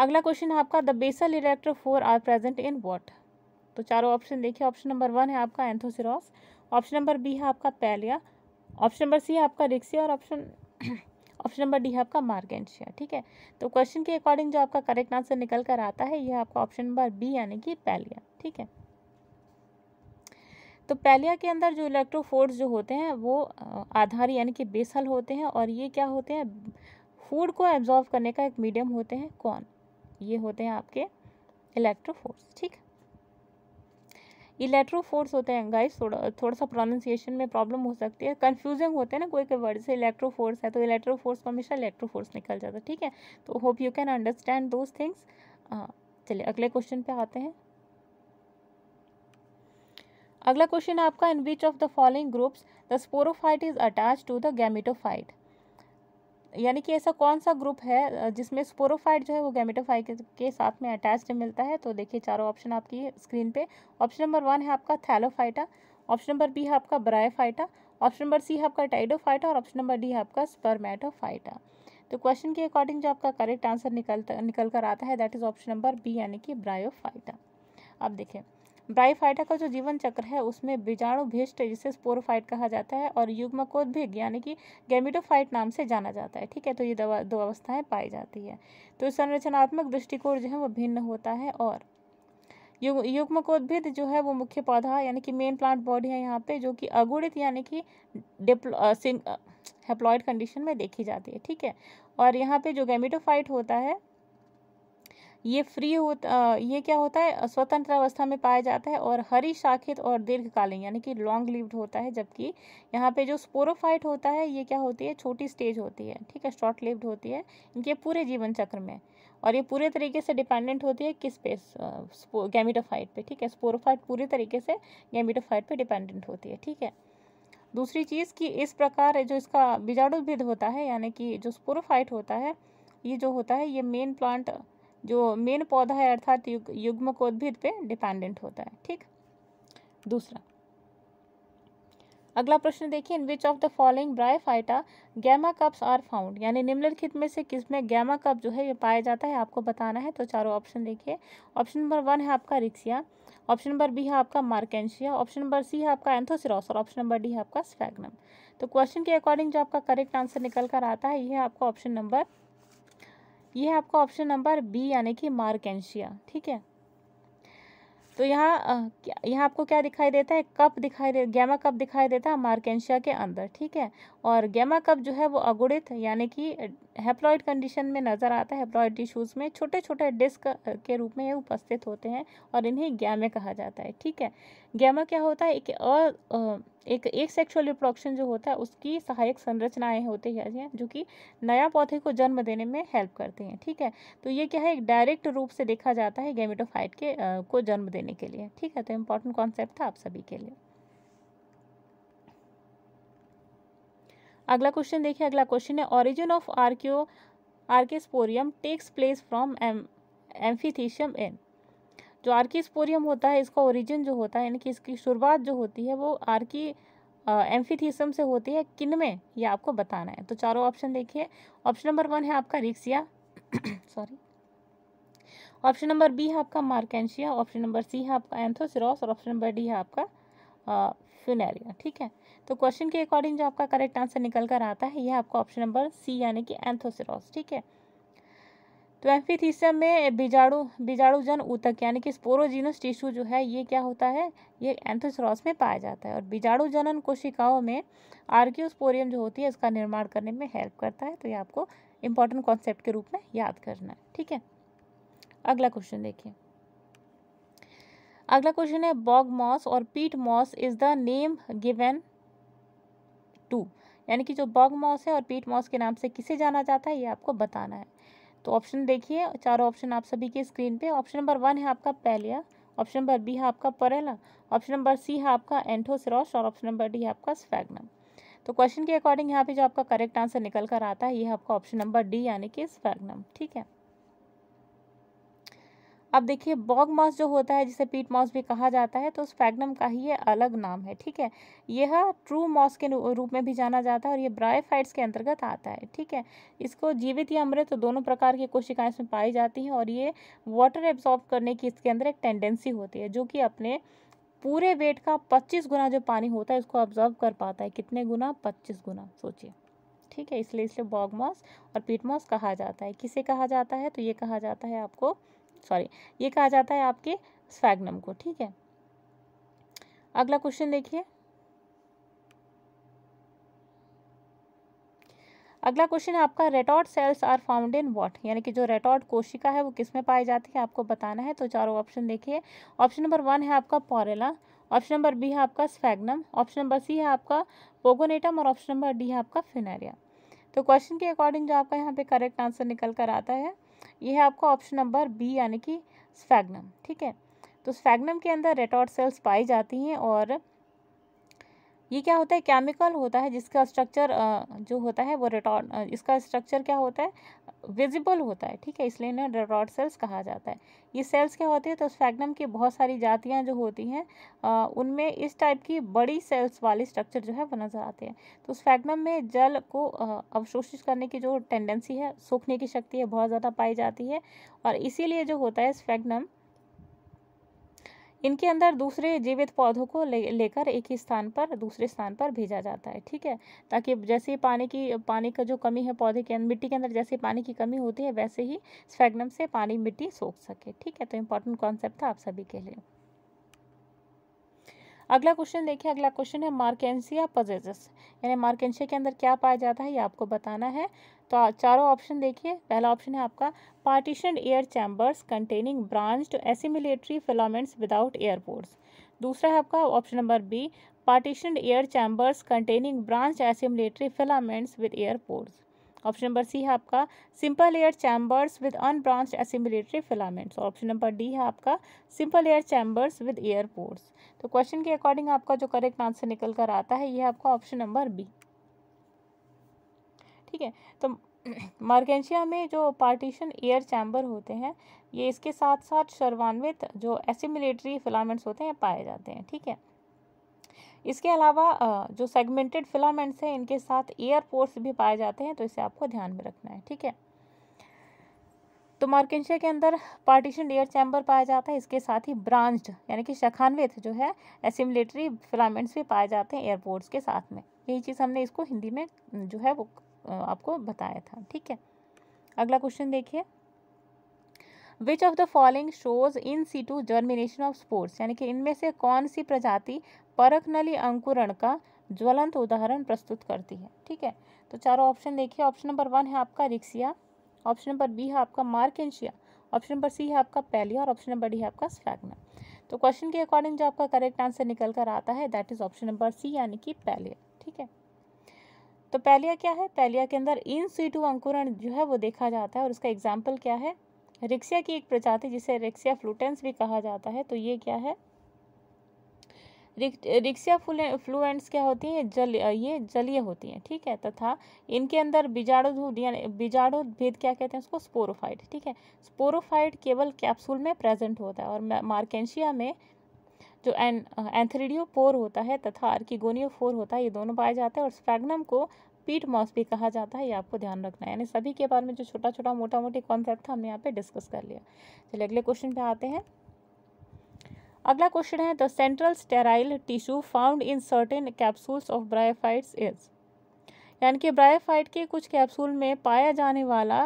अगला क्वेश्चन है आपका the basal electro four are present in what तो चारों ऑप्शन देखिए ऑप्शन नंबर वन है आपका एंथोसिरोस ऑप्शन नंबर बी है आपका पैलिया ऑप्शन नंबर सी है आपका रिक्सिया और ऑप्शन ऑप्शन नंबर डी है आपका मार्गेंशिया ठीक है तो क्वेश्चन के अकॉर्डिंग जो आपका करेक्ट आंसर निकल कर आता है यह आपका ऑप्शन नंबर बी यानी कि पैलिया ठीक है तो पैलिया के अंदर जो इलेक्ट्रोफोर्स जो होते हैं वो आधार यानी कि बेसल होते हैं और ये क्या होते हैं फूड को एब्जॉर्व करने का एक मीडियम होते हैं कौन ये होते हैं आपके इलेक्ट्रोफोर्स ठीक इलेक्ट्रोफोर्स होते हैं गाइस थोड़ा थोड़ा सा प्रोनाउंसिएशन में प्रॉब्लम हो सकती है कन्फ्यूजिंग होते हैं ना कोई कोई वर्ड से इलेक्ट्रोफोर्स है तो इलेक्ट्रोफोर्स को हमेशा इलेक्ट्रोफोर्स निकल जाता है ठीक है तो hope you can understand those things चलिए अगले क्वेश्चन पे आते हैं अगला क्वेश्चन आपका in which of the following groups the sporophyte is attach to the gametophyte यानी कि ऐसा कौन सा ग्रुप है जिसमें स्पोरोफाइट जो है वो गैमेटोफाइट के, साथ में अटैच्ड मिलता है तो देखिए चारों ऑप्शन आपकी स्क्रीन पे ऑप्शन नंबर वन है आपका थैलोफाइटा ऑप्शन नंबर बी है आपका ब्रायोफाइटा ऑप्शन नंबर सी है आपका टाइडोफाइटा और ऑप्शन नंबर डी है आपका स्पर्मेटोफाइटा तो क्वेश्चन के अकॉर्डिंग जो आपका करेक्ट आंसर निकलता निकल कर आता है that is option number B यानी कि ब्रायोफाइटा अब देखें ब्राइफाइटा का जो जीवन चक्र है उसमें बीजाणु भिष्ट जिसे स्पोरोफाइट कहा जाता है और युग्मकोद भिग यानी कि गैमिटोफाइट नाम से जाना जाता है ठीक है तो ये दवा दो अवस्थाएं पाई जाती है तो संरचनात्मक दृष्टिकोण जो है वो भिन्न होता है और युग युग्मकोद्भिद जो है वो मुख्य पौधा यानी कि मेन प्लांट बॉडी है यहाँ पे जो कि अगुणित यानी कि डिप्लो कंडीशन में देखी जाती है ठीक है और यहाँ पे जो गैमिटोफाइट होता है ये फ्री होता ये क्या होता है स्वतंत्र अवस्था में पाया जाता है और हरी शाखित और दीर्घकालीन यानी कि लॉन्ग लिव्ड होता है जबकि यहाँ पे जो स्पोरोफाइट होता है ये क्या होती है छोटी स्टेज होती है ठीक है शॉर्ट लिव्ड होती है इनके पूरे जीवन चक्र में और ये पूरे तरीके से डिपेंडेंट होती है किस पे गैमिटोफाइट पे ठीक है स्पोरोफाइट पूरे तरीके से गैमिटोफाइट पर डिपेंडेंट होती है ठीक है दूसरी चीज़ कि इस प्रकार जो इसका बीजाणुभिद होता है यानी कि जो स्पोरोफाइट होता है ये जो होता है ये मेन प्लांट जो मेन पौधा है अर्थात युग, युग्म उद्भिद पे डिपेंडेंट होता है ठीक दूसरा अगला प्रश्न देखिए in which of the following Bryophyta gemma cups are found यानी निम्नलिखित में से किस में गैमा कप जो है ये पाया जाता है आपको बताना है तो चारों ऑप्शन देखिए ऑप्शन नंबर वन है आपका रिक्सिया ऑप्शन नंबर बी है आपका मार्केशिया ऑप्शन नंबर सी है आपका एंथोसिरोस और ऑप्शन नंबर डी है आपका स्फेगनम तो क्वेश्चन के अकॉर्डिंग जो आपका करेक्ट आंसर निकल कर आता है ये है आपका ऑप्शन नंबर ये है आपका ऑप्शन नंबर बी यानी कि मार्केशिया ठीक है तो यहाँ यहाँ आपको क्या दिखाई देता है कप दिखाई दे गैमा कप दिखाई देता है मार्केशिया के अंदर ठीक है और गैमा कप जो है वो अगुणित यानी कि हेप्लॉइड कंडीशन में नज़र आता है हेप्लॉइड टिश्यूज़ में छोटे छोटे डिस्क के रूप में उपस्थित होते हैं और इन्हें गैमे कहा जाता है ठीक है गैमा क्या होता है एक और एक एक सेक्सुअल रिप्रोडक्शन जो होता है उसकी सहायक संरचनाएं होती है जो कि नया पौधे को जन्म देने में हेल्प करते हैं ठीक है तो ये क्या है एक डायरेक्ट रूप से देखा जाता है गेमेटोफाइट के आ, को जन्म देने के लिए ठीक है तो इम्पॉर्टेंट कॉन्सेप्ट था आप सभी के लिए अगला क्वेश्चन देखिए अगला क्वेश्चन है origin of archeo archesporium takes place from em amphithecium an जो आर्केस्पोरियम होता है इसका ओरिजिन जो होता है यानी कि इसकी शुरुआत जो होती है वो आर्की एम्फीथीसम से होती है किन में ये आपको बताना है तो चारों ऑप्शन देखिए ऑप्शन नंबर वन है आपका Riccia sorry option number B है आपका मार्केंशिया ऑप्शन नंबर सी है आपका एंथोसिरॉस और ऑप्शन नंबर डी है आपका फ्यूनेरिया ठीक है तो क्वेश्चन के अकॉर्डिंग जो आपका करेक्ट आंसर निकल कर आता है यह आपका ऑप्शन नंबर सी यानी कि एंथोसिरोस ठीक है तो एम्फीथीसियम में बीजाणु बीजाणुजन ऊतक यानी कि स्पोरोजीनस टिश्यू जो है ये क्या होता है ये एंथोसिरोस में पाया जाता है और बीजाणु जनन कोशिकाओं में आर्क्यूस्पोरियम जो होती है इसका निर्माण करने में हेल्प करता है तो ये आपको इंपॉर्टेंट कॉन्सेप्ट के रूप में याद करना है ठीक है अगला क्वेश्चन देखिए अगला क्वेश्चन है बॉग मॉस और peat moss is the name given to यानी कि जो बॉग मॉस है और पीट मॉस के नाम से किसे जाना जाता है ये आपको बताना है तो ऑप्शन देखिए चारों ऑप्शन आप सभी के स्क्रीन पे ऑप्शन नंबर वन है आपका पहलिया ऑप्शन नंबर बी है आपका परेला ऑप्शन नंबर सी है आपका एंथोसरॉस और ऑप्शन नंबर डी है आपका स्फैगनम तो क्वेश्चन के अकॉर्डिंग यहाँ पे जो आपका करेक्ट आंसर निकल कर आता है ये आपका ऑप्शन नंबर डी यानी कि स्फैगनम ठीक है अब देखिए बॉग मॉस जो होता है जिसे पीट मॉस भी कहा जाता है तो उस फैगनम का ही ये अलग नाम है ठीक है यह ट्रू मॉस के रूप में भी जाना जाता है और ये ब्रायफाइट्स के अंतर्गत आता है ठीक है इसको जीवित या अमृत तो दोनों प्रकार की कोशिकाएं इसमें पाई जाती हैं और ये वाटर एब्जॉर्ब करने की इसके अंदर एक टेंडेंसी होती है जो कि अपने पूरे वेट का पच्चीस गुना जो पानी होता है उसको ऑब्जॉर्व कर पाता है कितने गुना पच्चीस गुना सोचिए ठीक है इसलिए इसलिए बॉग मॉस और पीट मॉस कहा जाता है किसे कहा जाता है तो ये कहा जाता है आपको सॉरी ये कहा जाता है आपके स्फैग्नम को ठीक है अगला क्वेश्चन देखिए अगला क्वेश्चन है आपका retort cells are found in what यानी कि जो रेटॉर्ड कोशिका है वो किस में पाई जाती है आपको बताना है तो चारों ऑप्शन देखिए ऑप्शन नंबर वन है आपका पॉरेला ऑप्शन नंबर बी है आपका स्फैग्नम ऑप्शन नंबर सी है आपका पोगोनेटम और ऑप्शन नंबर डी है आपका फिनेरिया तो क्वेश्चन के अकॉर्डिंग जो आपका यहाँ पे करेक्ट आंसर निकल कर आता है ये है आपका ऑप्शन नंबर बी यानी कि स्फैग्नम ठीक है तो स्फैग्नम के अंदर रेटॉर्ड सेल्स पाई जाती हैं और ये क्या होता है केमिकल होता है जिसका स्ट्रक्चर जो होता है वो रेटॉड इसका स्ट्रक्चर क्या होता है विजिबल होता है ठीक है इसलिए इन्हें रेटॉड सेल्स कहा जाता है ये सेल्स क्या होती है तो स्फैग्नम की बहुत सारी जातियाँ जो होती हैं उनमें इस टाइप की बड़ी सेल्स वाली स्ट्रक्चर जो है वो नज़र आते हैं तो स्फैग्नम में जल को अवशोषित करने की जो टेंडेंसी है सूखने की शक्ति है बहुत ज़्यादा पाई जाती है और इसीलिए जो होता है स्फैग्नम इनके अंदर दूसरे जीवित पौधों को ले लेकर एक ही स्थान पर दूसरे स्थान पर भेजा जाता है ठीक है ताकि जैसे पानी की पानी का जो कमी है पौधे के अंदर मिट्टी के अंदर जैसे पानी की कमी होती है वैसे ही स्फेगनम से पानी मिट्टी सोख सके ठीक है तो इम्पॉर्टेंट कॉन्सेप्ट था आप सभी के लिए अगला क्वेश्चन देखिए अगला क्वेश्चन है मार्केंसिया पजेजस यानी मार्केंसिया के अंदर क्या पाया जाता है ये आपको बताना है तो चारों ऑप्शन देखिए पहला ऑप्शन है आपका partition air chambers containing branch to assimilatory filaments without airports दूसरा है आपका option number B partition air chambers containing branch assimilatory filaments with airports option number C है आपका simple air chambers with unbranch assimilatory filaments और option number D है आपका simple air chambers with air pores तो question के according आपका जो correct answer निकल कर आता है ये है आपका ऑप्शन नंबर बी ठीक है तो मार्केशिया में जो पार्टीशन एयर चैम्बर होते हैं ये इसके साथ साथ शर्वान्वित जो एसिमुलेटरी फिलामेंट्स होते हैं पाए जाते हैं ठीक है इसके अलावा जो सेगमेंटेड फिलामेंट्स हैं इनके साथ एयर पोर्स भी पाए जाते हैं तो इसे आपको ध्यान में रखना है ठीक है तो मार्केशिया के अंदर पार्टीशन एयर चैम्बर पाया जाता है इसके साथ ही ब्रांच्ड यानी कि शखानवित जो है एसिमलेटरी फिलामेंट्स भी पाए जाते हैं एयरपोर्ट्स के साथ में यही चीज़ हमने इसको हिंदी में जो है वो आपको बताया था ठीक है अगला क्वेश्चन देखिए which of the following shows in situ germination of spores यानी कि इनमें से कौन सी प्रजाति परख नली अंकुरण का ज्वलंत उदाहरण प्रस्तुत करती है ठीक है तो चारों ऑप्शन देखिए ऑप्शन नंबर वन है आपका रिक्सिया ऑप्शन नंबर बी है आपका मार्केशिया ऑप्शन नंबर सी है आपका पैलिया और ऑप्शन नंबर डी है आपका स्फैग्ना तो क्वेश्चन के अकॉर्डिंग जो आपका करेक्ट आंसर निकल कर आता है that is option number C यानी कि पैलिया ठीक है तो पैलिया क्या है पैलिया के अंदर इन सीटू अंकुरण जो है वो देखा जाता है और उसका एग्जाम्पल क्या है रिक्सिया की एक प्रजाति जिसे रिक्सिया फ्लूटेंस भी कहा जाता है तो ये क्या है रिक्सिया फ्लुएंट्स क्या होती हैं जल ये जलीय होती हैं ठीक है तथा इनके अंदर बीजाणुधूर यानी बीजाणु भेद क्या कहते हैं उसको स्पोरोफाइट ठीक है स्पोरोफाइट केवल कैप्सूल में प्रेजेंट होता है और मार्केशिया में जो एन फोर होता है तथा आर्किगोनियोफोर होता है ये दोनों पाए जाते हैं और स्पैग्नम को पीट मॉस भी कहा जाता है ये आपको ध्यान रखना है यानी सभी के बारे में जो छोटा छोटा मोटा मोटी कॉन्सेप्ट था हमने यहाँ पे डिस्कस कर लिया चलिए अगले क्वेश्चन पे आते हैं अगला क्वेश्चन है the central sterile tissue found in certain capsules of bryophytes is यानी कि ब्रायोफाइट के कुछ कैप्सूल में पाया जाने वाला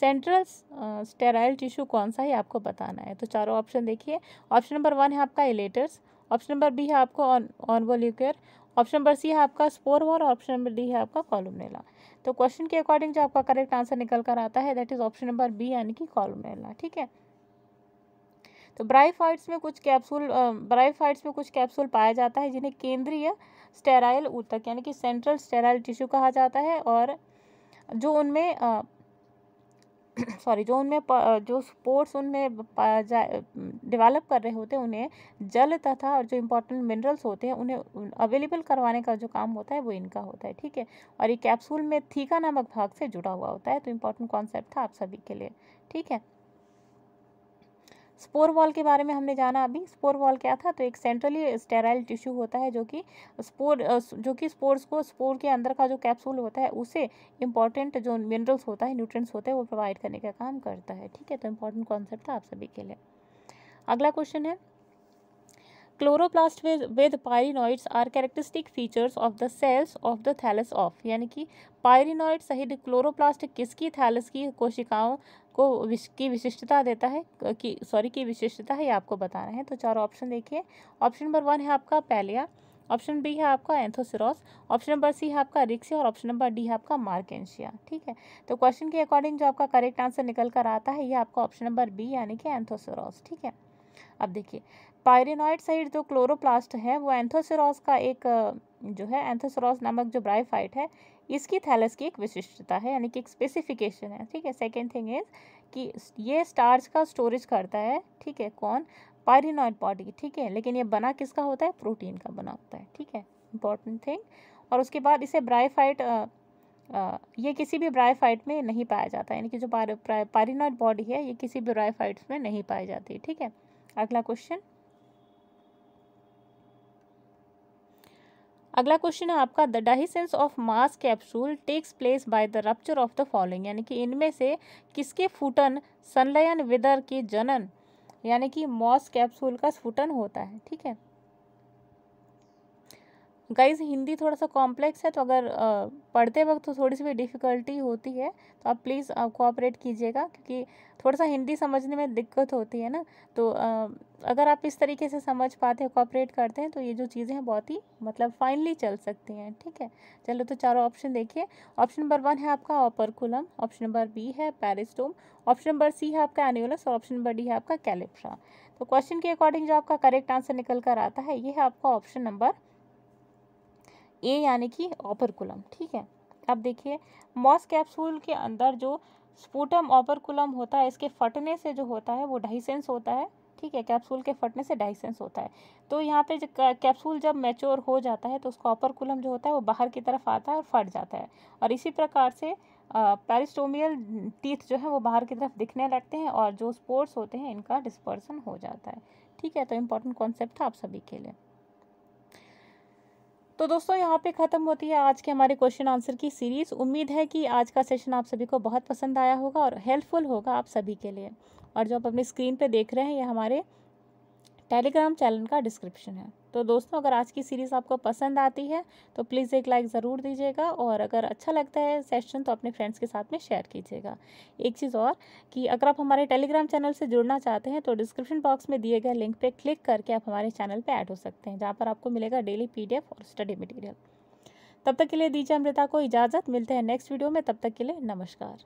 सेंट्रल स्टेराइल टिश्यू कौन सा है आपको बताना है तो चारों ऑप्शन देखिए ऑप्शन नंबर वन है आपका एलेटर्स ऑप्शन नंबर बी है आपको on involucre option number C है आपका स्पोर वॉर ऑप्शन नंबर डी है आपका कॉलमनेला तो क्वेश्चन के अकॉर्डिंग जो आपका करेक्ट आंसर निकल कर आता है that is option number B यानी कि कॉलमनेला ठीक है तो ब्राईफाइट्स में कुछ कैप्सूल ब्राईफाइट्स में कुछ कैप्सूल पाया जाता है जिन्हें केंद्रीय स्टेराइल ऊतक यानी कि सेंट्रल स्टेराइल टिश्यू कहा जाता है और जो उनमें सॉरी जो उनमें जो स्पोर्ट्स उनमें डेवलप कर रहे होते हैं उन्हें जल तथा और जो इम्पोर्टेंट मिनरल्स होते हैं उन्हें अवेलेबल करवाने का जो काम होता है वो इनका होता है ठीक है और ये कैप्सूल में थीका नामक भाग से जुड़ा हुआ होता है तो इम्पोर्टेंट कॉन्सेप्ट था आप सभी के लिए ठीक है स्पोर वॉल के बारे में हमने जाना अभी स्पोर वॉल क्या था तो एक सेंट्रली स्टेराइल टिश्यू होता है जो कि स्पोर जो कि स्पोर्स को स्पोर के अंदर का जो कैप्सूल होता है उसे इंपॉर्टेंट जो मिनरल्स होता है न्यूट्रिएंट्स होते हैं वो प्रोवाइड करने का काम करता है ठीक है तो इम्पोर्टेंट कॉन्सेप्ट था आप सभी के लिए अगला क्वेश्चन है chloroplast with with pyrenoids are characteristic features of the cells of the thallus of यानी कि पायरिनॉइड सहित क्लोरोप्लास्ट किसकी थैलस की कोशिकाओं को विश की विशिष्टता देता है कि सॉरी की विशिष्टता है ये आपको बताना है तो चार ऑप्शन देखिए ऑप्शन नंबर वन है आपका पैलिया ऑप्शन बी है आपका एंथोसिरोस ऑप्शन नंबर सी है आपका रिक्सिया और ऑप्शन नंबर डी है आपका मार्केशिया ठीक है तो क्वेश्चन के अकॉर्डिंग जो आपका करेक्ट आंसर निकल कर आता है ये आपका ऑप्शन नंबर बी यानी कि एंथोसिरोस ठीक है अब देखिए पायरेनॉइड साइड जो क्लोरोप्लास्ट है वो एंथोसरॉस का एक जो है एंथोसरॉस नामक जो ब्राइफाइट है इसकी थैलस की एक विशिष्टता है यानी कि एक स्पेसिफिकेशन है ठीक है सेकेंड थिंग इज कि ये स्टार्च का स्टोरेज करता है ठीक है कौन पायरिनॉइड बॉडी ठीक है लेकिन ये बना किसका होता है प्रोटीन का बना होता है ठीक है इंपॉर्टेंट थिंग और उसके बाद इसे ब्राइफाइट आ, ये किसी भी ब्राइफाइट में नहीं पाया जाता है यानी कि जो पारिनॉइड बॉडी है ये किसी भी ब्राइफाइट्स में नहीं पाई जाती ठीक है अगला क्वेश्चन अगला क्वेश्चन है आपका the dehiscence of moss capsule takes place by the rupture of the following यानी कि इनमें से किसके फूटन संलयन विदर के जनन यानी कि मॉस कैप्सूल का स्फुटन होता है ठीक है गाइज हिंदी थोड़ा सा कॉम्प्लेक्स है तो अगर पढ़ते वक्त तो थोड़ी सी भी डिफ़िकल्टी होती है तो आप प्लीज़ कोऑपरेट कीजिएगा क्योंकि थोड़ा सा हिंदी समझने में दिक्कत होती है ना तो अगर आप इस तरीके से समझ पाते हैं कोऑपरेट करते हैं तो ये जो चीज़ें हैं बहुत ही मतलब फाइनली चल सकती हैं ठीक है चलो तो चारों ऑप्शन देखिए ऑप्शन नंबर वन है आपका ऑपरकुलम ऑप्शन नंबर बी है पैरिस्टोम ऑप्शन नंबर सी है आपका एनुअलस और ऑप्शन नंबर डी है आपका कैलिप्रा तो क्वेश्चन के अकॉर्डिंग जो आपका करेक्ट आंसर निकल कर आता है ये है आपका ऑप्शन नंबर ए यानी कि ऑपरकुलम ठीक है अब देखिए मॉस कैप्सूल के अंदर जो स्पूटम ऑपरकुलम होता है इसके फटने से जो होता है वो डाइसेंस होता है ठीक है कैप्सूल के फटने से डाइसेंस होता है तो यहाँ पे जब कैप्सूल जब मैच्योर हो जाता है तो उसका ऑपरकुलम जो होता है वो बाहर की तरफ आता है और फट जाता है और इसी प्रकार से पैरिस्टोमियल टीथ जो है वो बाहर की तरफ दिखने लगते हैं और जो स्पोर्ट्स होते हैं इनका डिस्पर्सन हो जाता है ठीक है तो इम्पोर्टेंट कॉन्सेप्ट था आप सभी के लिए तो दोस्तों यहाँ पे ख़त्म होती है आज के हमारे क्वेश्चन आंसर की सीरीज़ उम्मीद है कि आज का सेशन आप सभी को बहुत पसंद आया होगा और हेल्पफुल होगा आप सभी के लिए और जो आप अपनी स्क्रीन पे देख रहे हैं ये हमारे टेलीग्राम चैनल का डिस्क्रिप्शन है तो दोस्तों अगर आज की सीरीज़ आपको पसंद आती है तो प्लीज़ एक लाइक ज़रूर दीजिएगा और अगर अच्छा लगता है सेशन तो अपने फ्रेंड्स के साथ में शेयर कीजिएगा एक चीज़ और कि अगर आप हमारे टेलीग्राम चैनल से जुड़ना चाहते हैं तो डिस्क्रिप्शन बॉक्स में दिए गए लिंक पर क्लिक करके आप हमारे चैनल पर ऐड हो सकते हैं जहाँ पर आपको मिलेगा डेली पी और स्टडी मटीरियल तब तक के लिए दीजिए अमृता को इजाज़त मिलते हैं नेक्स्ट वीडियो में तब तक के लिए नमस्कार